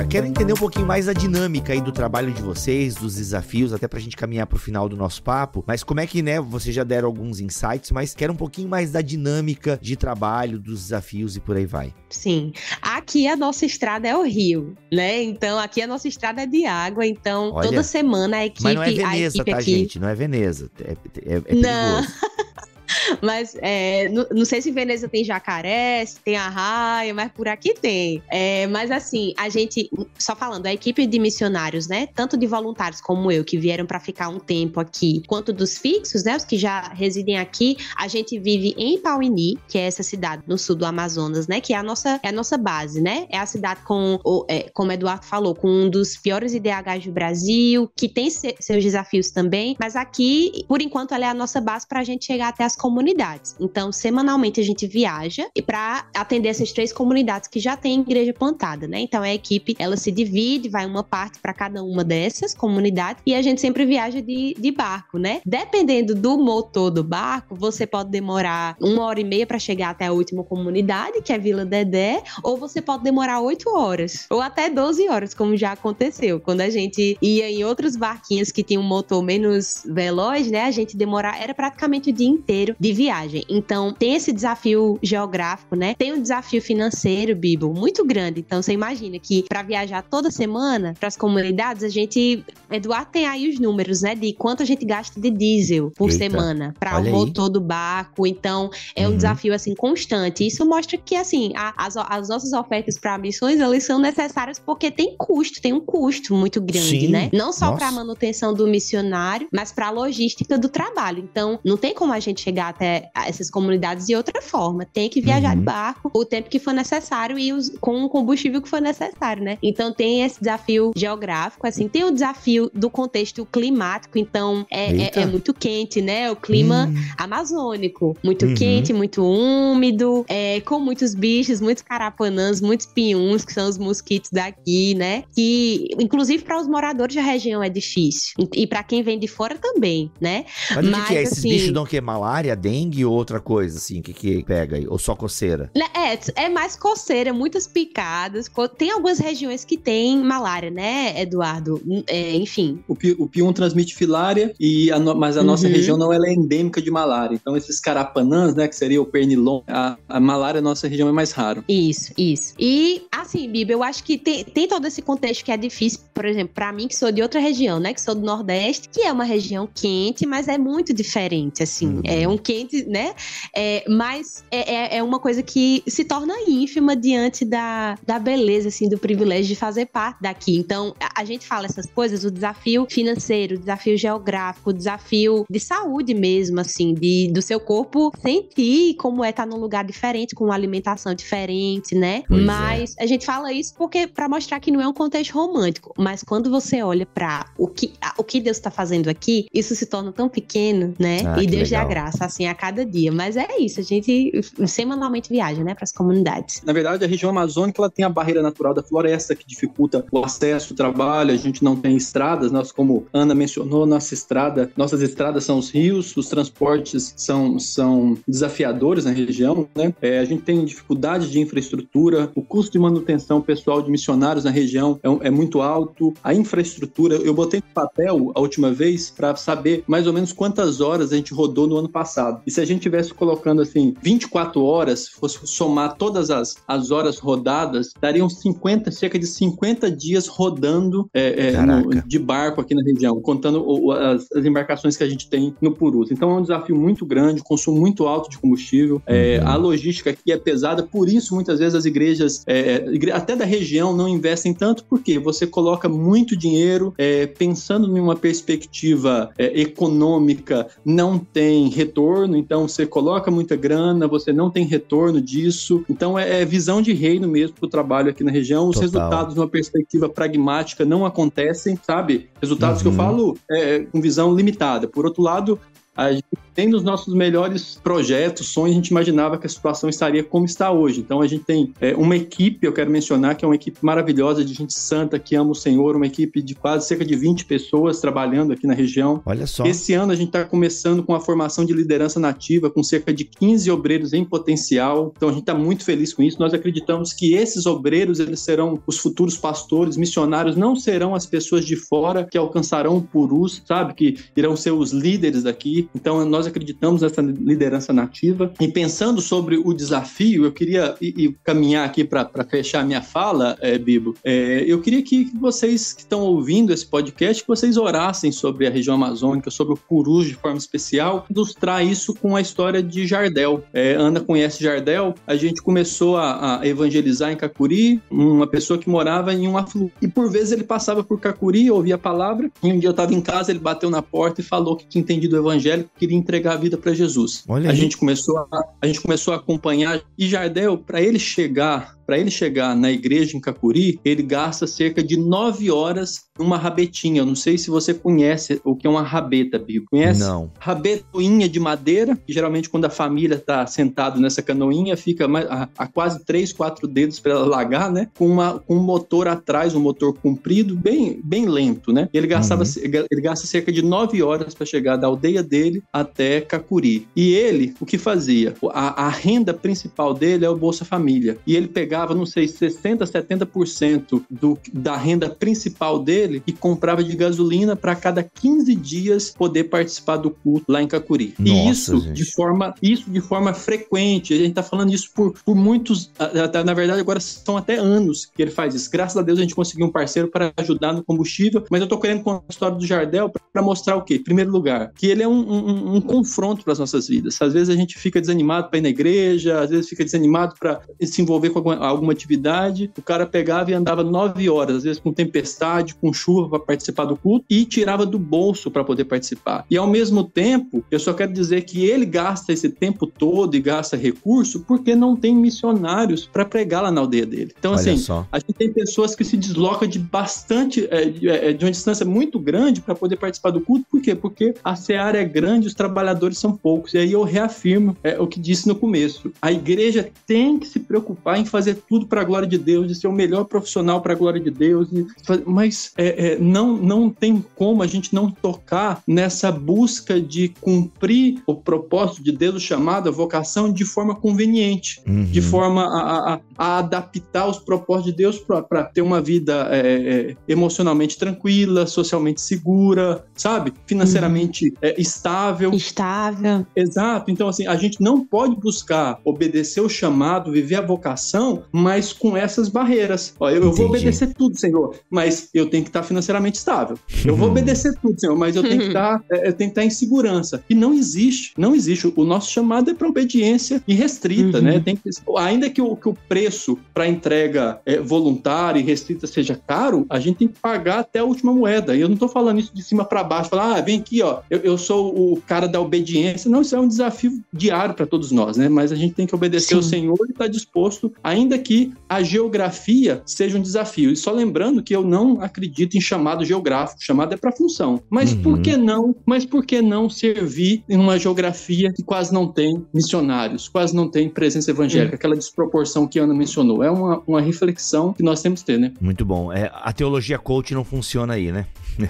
quero entender um pouquinho mais a dinâmica aí do trabalho de vocês, dos desafios, até pra gente caminhar pro final do nosso papo. Mas como é que, né, vocês já deram alguns insights, mas quero um pouquinho mais da dinâmica de trabalho, dos desafios e por aí vai. Sim. Aqui a nossa estrada é o rio, né? Então aqui a nossa estrada é de água, então Olha, toda semana a equipe. Mas não é Veneza, tá, aqui... gente? Não é Veneza. É, é, é perigoso. Não. mas é, não, não, sei se em Veneza tem jacaré, se tem arraia, mas por aqui tem. É, mas assim, a gente, só falando, a equipe de missionários, né? Tanto de voluntários como eu, que vieram para ficar um tempo aqui, quanto dos fixos, né? Os que já residem aqui, a gente vive em Pauini, que é essa cidade no sul do Amazonas, né? Que é a nossa, é a nossa base, né? É a cidade com, é, como Eduardo falou, com um dos piores IDHs do Brasil, que tem se, seus desafios também, mas aqui, por enquanto, ela é a nossa base para a gente chegar até as comunidades. Então, semanalmente a gente viaja e para atender essas três comunidades que já tem igreja plantada, né? Então, a equipe ela se divide, vai uma parte para cada uma dessas comunidades e a gente sempre viaja de, de barco, né? Dependendo do motor do barco, você pode demorar uma hora e meia para chegar até a última comunidade, que é Vila Dedé, ou você pode demorar oito horas, ou até doze horas, como já aconteceu. Quando a gente ia em outros barquinhos que tinham um motor menos veloz, né? A gente demorava, era praticamente o dia inteiro dinheiro de viagem. Então, tem esse desafio geográfico, né? Tem um desafio financeiro, Bibo, muito grande. Então, você imagina que para viajar toda semana para as comunidades, a gente. Eduardo tem aí os números, né? De quanto a gente gasta de diesel por Eita, semana para o motor do barco. Então, é um uhum. desafio, assim, constante. Isso mostra que, assim, a, as, as nossas ofertas para missões, elas são necessárias porque tem custo, tem um custo muito grande, Sim. né? Não só para a manutenção do missionário, mas para a logística do trabalho. Então, não tem como a gente chegar chegar até essas comunidades de outra forma, tem que viajar uhum. de barco o tempo que for necessário e os, com o combustível que for necessário, né? Então tem esse desafio geográfico, assim, tem o desafio do contexto climático, então é, é, é muito quente, né? O clima uhum. amazônico, muito uhum. quente, muito úmido, é, com muitos bichos, muitos carapanãs, muitos pinhuns, que são os mosquitos daqui, né? Que, inclusive, para os moradores da região é difícil. E, para quem vem de fora também, né? Mas, Mas que é? Assim, esses bichos dão que malária? malária, dengue ou outra coisa, assim, que, que pega aí? Ou só coceira? Né, é, é mais coceira, é muitas picadas. Tem algumas regiões que tem malária, né, Eduardo? Hum, é, enfim. O, pi, o pium transmite filária, e a mas a uhum. nossa região não é endêmica de malária. Então, esses carapanãs, né, que seria o pernilongo, a, a malária na nossa região é mais raro. Isso, isso. E, assim, Biba, eu acho que tem, tem todo esse contexto que é difícil, por exemplo, para mim, que sou de outra região, né, que sou do Nordeste, que é uma região quente, mas é muito diferente, assim. Uhum. É um são quentes, né? É, mas é, é, é, uma coisa que se torna ínfima diante da, da beleza, assim, do privilégio de fazer parte daqui. Então, a, a gente fala essas coisas, o desafio financeiro, o desafio geográfico, o desafio de saúde mesmo, assim, de, do seu corpo sentir como é estar tá num lugar diferente, com uma alimentação diferente, né? Pois é. mas é. a gente fala isso porque para mostrar que não é um contexto romântico, mas quando você olha para o que, o que Deus está fazendo aqui, isso se torna tão pequeno, né? Ah, e Deus dá graça pensar assim a cada dia. Mas é isso, a gente semanalmente viaja, né, para as comunidades. Na verdade, a região amazônica ela tem a barreira natural da floresta que dificulta o acesso, o trabalho. A gente não tem estradas. Nós, como Ana mencionou, nossa estrada, nossas estradas são os rios, os transportes são, são desafiadores na região, né? É, a gente tem dificuldade de infraestrutura, o custo de manutenção pessoal de missionários na região é, é muito alto. A infraestrutura, eu botei no papel a última vez para saber mais ou menos quantas horas a gente rodou no ano passado passado. E se a gente tivesse colocando assim 24 horas, fosse somar todas as, as horas rodadas, dariam 50, cerca de 50 dias rodando é, é, no, de barco aqui na região, contando o, as, as, embarcações que a gente tem no Purus. Então é um desafio muito grande, consumo muito alto de combustível, é, uhum. a logística aqui é pesada, por isso muitas vezes as igrejas, é, é, até da região, não investem tanto, porque você coloca muito dinheiro é, pensando em uma perspectiva econômica, não tem retorno retorno, então você coloca muita grana, você não tem retorno disso. Então é, é visão de reino mesmo pro trabalho aqui na região. Os Total. resultados, numa perspectiva pragmática, não acontecem, sabe? Resultados uhum. que eu uhum. falo é, com visão limitada. Por outro lado, a gente nem nos nossos melhores projetos, sonhos, a gente imaginava que a situação estaria como está hoje. Então a gente tem é, uma equipe, eu quero mencionar, que é uma equipe maravilhosa de gente santa que ama o Senhor, uma equipe de quase cerca de 20 pessoas trabalhando aqui na região. Olha só. Esse ano a gente está começando com a formação de liderança nativa, com cerca de 15 obreiros em potencial. Então a gente está muito feliz com isso. Nós acreditamos que esses obreiros eles serão os futuros pastores, missionários, não serão as pessoas de fora que alcançarão o Purus, sabe? Que irão ser os líderes daqui. Então nós nós acreditamos nessa liderança nativa. E pensando sobre o desafio, eu queria e, e caminhar aqui para fechar minha fala, é, Bibo. É, eu queria que, que vocês que estão ouvindo esse podcast, que vocês orassem sobre a região amazônica, sobre o Purus de forma especial, ilustrar isso com a história de Jardel. É, Ana conhece Jardel, a gente começou a, a, evangelizar em Cacuri, uma pessoa que morava em um aflu. E por vezes ele passava por Cacuri, ouvia a palavra, e um dia eu estava em casa, ele bateu na porta e falou que tinha entendido o evangelho, que queria entregar entregar a vida para Jesus. Olha a gente começou a, a gente começou a acompanhar e Jardel, para ele chegar para ele chegar na igreja em Cacuri, ele gasta cerca de nove horas numa rabetinha. Eu não sei se você conhece o que é uma rabeta, Bio. Conhece? Não. Rabetoinha de madeira, que geralmente quando a família está sentada nessa canoinha, fica a, a quase três, quatro dedos para ela largar, né? Com, uma, um motor atrás, um motor comprido, bem, bem lento, né? Ele gastava, uhum. ele gasta cerca de nove horas para chegar da aldeia dele até Cacuri. E ele, o que fazia? A, a renda principal dele é o Bolsa Família. E ele pegava pegava, não sei, 60%, 70% do, da renda principal dele e comprava de gasolina para cada 15 dias poder participar do culto lá em Cacuri. Nossa, e isso gente. de forma isso de forma frequente. A gente está falando isso por, por muitos, tá, na verdade agora são até anos que ele faz isso. Graças a Deus a gente conseguiu um parceiro para ajudar no combustível, mas eu estou querendo contar a história do Jardel para mostrar o quê? Em primeiro lugar, que ele é um, um, um confronto para as nossas vidas. Às vezes a gente fica desanimado para ir na igreja, às vezes fica desanimado para se envolver com alguma, alguma atividade, o cara pegava e andava nove horas, às vezes com tempestade, com chuva para participar do culto e tirava do bolso para poder participar. E ao mesmo tempo, eu só quero dizer que ele gasta esse tempo todo e gasta recurso porque não tem missionários para pregar lá na aldeia dele. Então, Olha assim, só. a gente tem pessoas que se deslocam de bastante, é, é, de uma distância muito grande para poder participar do culto. Por quê? Porque a seara é grande, os trabalhadores são poucos. E aí eu reafirmo é, o que disse no começo. A igreja tem que se preocupar em fazer fazer tudo para a glória de Deus, de ser o melhor profissional para a glória de Deus, de fazer... mas é, é, não, não tem como a gente não tocar nessa busca de cumprir o propósito de Deus, o chamado, a vocação, de forma conveniente, uhum. de forma a, a, a, adaptar os propósitos de Deus para ter uma vida é, é, emocionalmente tranquila, socialmente segura, sabe? Financeiramente uhum. É, estável. Estável. Exato. Então, assim, a gente não pode buscar obedecer o chamado, viver a vocação mas com essas barreiras. Ó, eu, eu vou obedecer tudo, Senhor, mas eu tenho que estar financeiramente estável. Eu vou uhum. obedecer tudo, Senhor, mas eu tenho que estar, é, eu tenho que estar em segurança. E não existe, não existe. O nosso chamado é para obediência irrestrita, né? uhum. né? Tem que, ainda que o, que o preço para entrega é, voluntária e restrita seja caro, a gente tem que pagar até a última moeda. E eu não estou falando isso de cima para baixo, falar, ah, vem aqui, ó, eu, eu sou o cara da obediência. Não, isso é um desafio diário para todos nós, né? Mas a gente tem que obedecer Sim. ao Senhor e estar tá disposto, ainda ainda que a geografia seja um desafio. E só lembrando que eu não acredito em chamado geográfico, chamado é para função. Mas uhum. por que não? Mas por que não servir em uma geografia que quase não tem missionários, quase não tem presença evangélica, uhum. aquela desproporção que a Ana mencionou? É uma, uma reflexão que nós temos que ter, né? Muito bom. É, a teologia coach não funciona aí, né?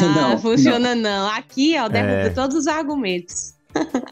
Não, não funciona não. não. Aqui, ó, derruba é... todos os argumentos.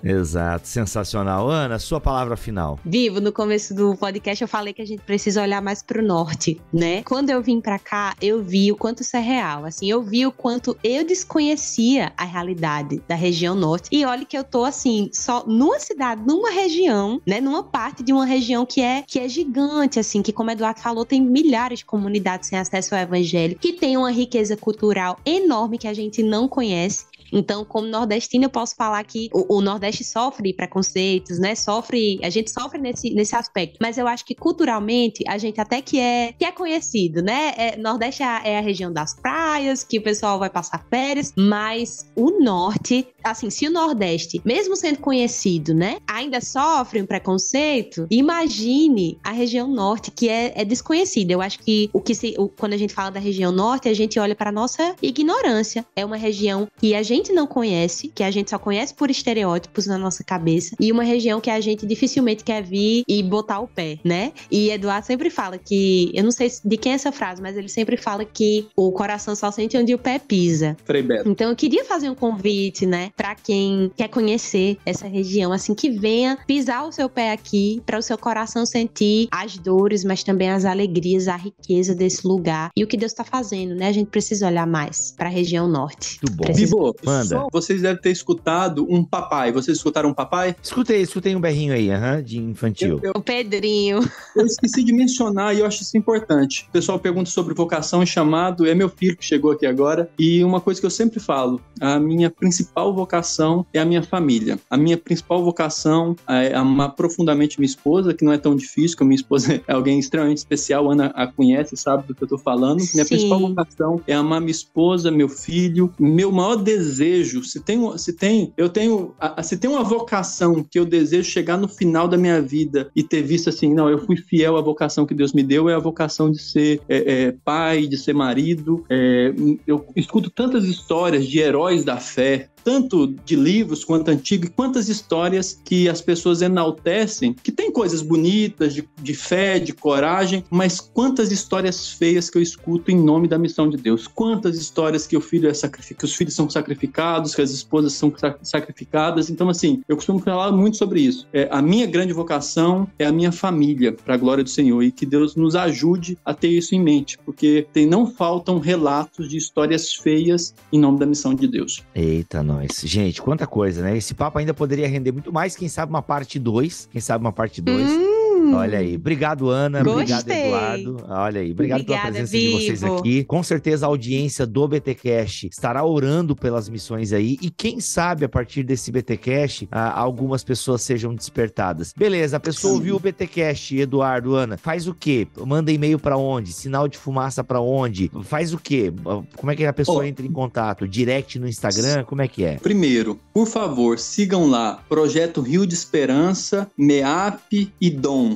Exato, sensacional. Ana, sua palavra final. Vivo, no começo do podcast eu falei que a gente precisa olhar mais pro norte, né? Quando eu vim para cá, eu vi o quanto isso é real. Assim, eu vi o quanto eu desconhecia a realidade da região norte. E olha que eu tô assim, só numa cidade, numa região, né? Numa parte de uma região que é que é gigante, assim, que como Eduardo falou, tem milhares de comunidades sem acesso ao evangelho, que tem uma riqueza cultural enorme que a gente não conhece. Então, como nordestina, eu posso falar que o, o Nordeste sofre preconceitos, né? Sofre, a gente sofre nesse, nesse aspecto. Mas eu acho que culturalmente a gente até que é que é conhecido, né? É, Nordeste é a, é a região das praias, que o pessoal vai passar férias, mas o Norte, assim, se o Nordeste, mesmo sendo conhecido, né, ainda sofre um preconceito, imagine a região Norte, que é, é desconhecida. Eu acho que o que se, o, quando a gente fala da região Norte, a gente olha para nossa ignorância. É uma região que a gente gente não conhece, que a gente só conhece por estereótipos na nossa cabeça, e uma região que a gente dificilmente quer vir e botar o pé, né? E Eduardo sempre fala que, eu não sei de quem é essa frase, mas ele sempre fala que o coração só sente onde o pé pisa. Então eu queria fazer um convite, né, para quem quer conhecer essa região, assim que venha pisar o seu pé aqui, para o seu coração sentir as dores, mas também as alegrias, a riqueza desse lugar e o que Deus está fazendo, né? A gente precisa olhar mais para a região norte. Muito bom. Precisa... Bibo, Manda. Só vocês devem ter escutado um papai. Vocês escutaram um papai? Escutei, escutei um berrinho aí, uh -huh, de infantil. Eu, eu, o Pedrinho. Eu esqueci de mencionar e eu acho isso importante. O pessoal pergunta sobre vocação e chamado. É meu filho que chegou aqui agora. E uma coisa que eu sempre falo: a minha principal vocação é a minha família. A minha principal vocação é amar profundamente minha esposa, que não é tão difícil, porque minha esposa é alguém extremamente especial. Ana a conhece, sabe do que eu tô falando. Minha Sim. principal vocação é amar minha esposa, meu filho. Meu maior desejo desejo, se tem, se tem, eu tenho, se tem uma vocação que eu desejo chegar no final da minha vida e ter visto assim, não, eu fui fiel à vocação que Deus me deu, é a vocação de ser é, é, pai, de ser marido. É, eu escuto tantas histórias de heróis da fé, tanto de livros quanto antigo, e quantas histórias que as pessoas enaltecem, que tem coisas bonitas, de, de fé, de coragem, mas quantas histórias feias que eu escuto em nome da missão de Deus. Quantas histórias que o filho é os filhos são sacrificados, que as esposas são sacrificadas. Então, assim, eu costumo falar muito sobre isso. É, a minha grande vocação é a minha família, para a glória do Senhor, e que Deus nos ajude a ter isso em mente, porque tem, não faltam relatos de histórias feias em nome da missão de Deus. Eita, nós gente, quanta coisa, né? Esse papo ainda poderia render muito mais. Quem sabe uma parte 2. Quem sabe uma parte 2. Hum. Olha aí. Obrigado, Ana. Gostei. Obrigado, Eduardo. Olha aí. Obrigado Obrigada, pela presença vivo. de vocês aqui. Com certeza a audiência do BTcast estará orando pelas missões aí e quem sabe a partir desse BTcast algumas pessoas sejam despertadas. Beleza, a pessoa Sim. ouviu o BTcast, Eduardo, Ana. Faz o quê? Manda e-mail para onde? Sinal de fumaça para onde? Faz o quê? Como é que a pessoa oh. entra em contato? Direct no Instagram? Como é que é? Primeiro, por favor, sigam lá Projeto Rio de Esperança, MEAP e DOM.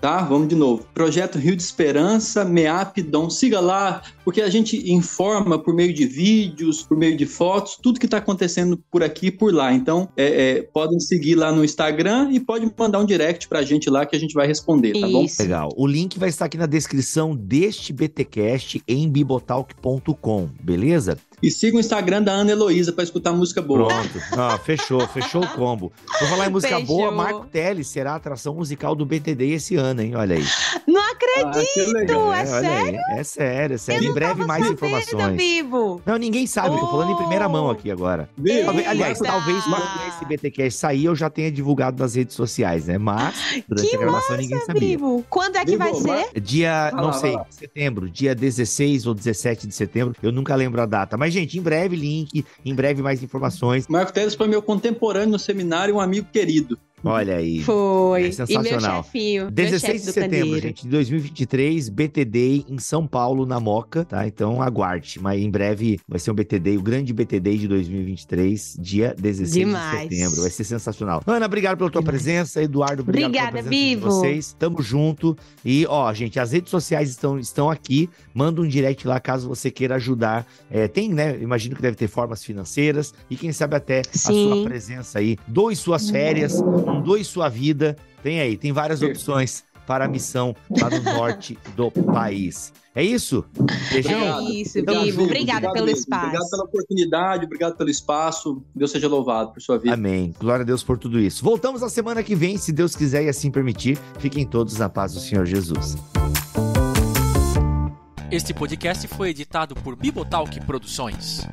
tá? Vamos de novo. Projeto Rio de Esperança, MEAP Dom. Siga lá, porque a gente informa por meio de vídeos, por meio de fotos, tudo que está acontecendo por aqui e por lá. Então, é, é, podem seguir lá no Instagram e pode mandar um direct para a gente lá que a gente vai responder, tá Isso. bom? Legal. O link vai estar aqui na descrição deste BTcast em bibotalk.com, beleza? E siga o Instagram da Ana Heloísa para escutar música boa. Pronto. Ah, fechou, fechou o combo. Vou falar em música fechou. boa, Marco Teles será a atração musical do BTD esse ano hein? Olha aí. Não ah, acredito! Ah, é, sério? Aí. É sério, é sério. em breve mais informações. Vivo. Não, ninguém sabe, oh. tô falando em primeira mão aqui agora. Eita. Aliás, talvez quando esse BTcast sair, eu já tenha divulgado nas redes sociais, né? Mas durante que a gravação massa, ninguém sabia. Vivo. Quando é que vivo, vai ser? Dia, ah, não sei, lá. setembro, dia 16 ou 17 de setembro. Eu nunca lembro a data. Mas, gente, em breve link, em breve mais informações. Marco Teles foi meu contemporâneo no seminário, um amigo querido. Olha aí. Foi. É sensacional. Chefinho, 16 de setembro, Candeiro. gente, de 2023, BTD em São Paulo, na Moca, tá? Então aguarde. Mas em breve vai ser um BTD, o grande BTD de 2023, dia 16 Demais. de setembro. Vai ser sensacional. Ana, obrigado pela tua Demais. presença. Eduardo, obrigado Obrigada, pela presença vivo. de vocês. Tamo junto. E, ó, gente, as redes sociais estão, estão aqui. Manda um direct lá caso você queira ajudar. É, tem, né? Imagino que deve ter formas financeiras e quem sabe até Sim. a sua presença aí. dois suas férias. Uhum. Doe sua vida. Tem aí, tem várias opções para a missão lá no norte do país. É isso? Beijão. É isso, Vivo. Obrigada obrigado pelo mesmo. espaço. Obrigado pela oportunidade, obrigado pelo espaço. Deus seja louvado por sua vida. Amém. Glória a Deus por tudo isso. Voltamos na semana que vem, se Deus quiser e assim permitir. Fiquem todos na paz do Senhor Jesus. Este podcast foi editado por Bibotalk Produções.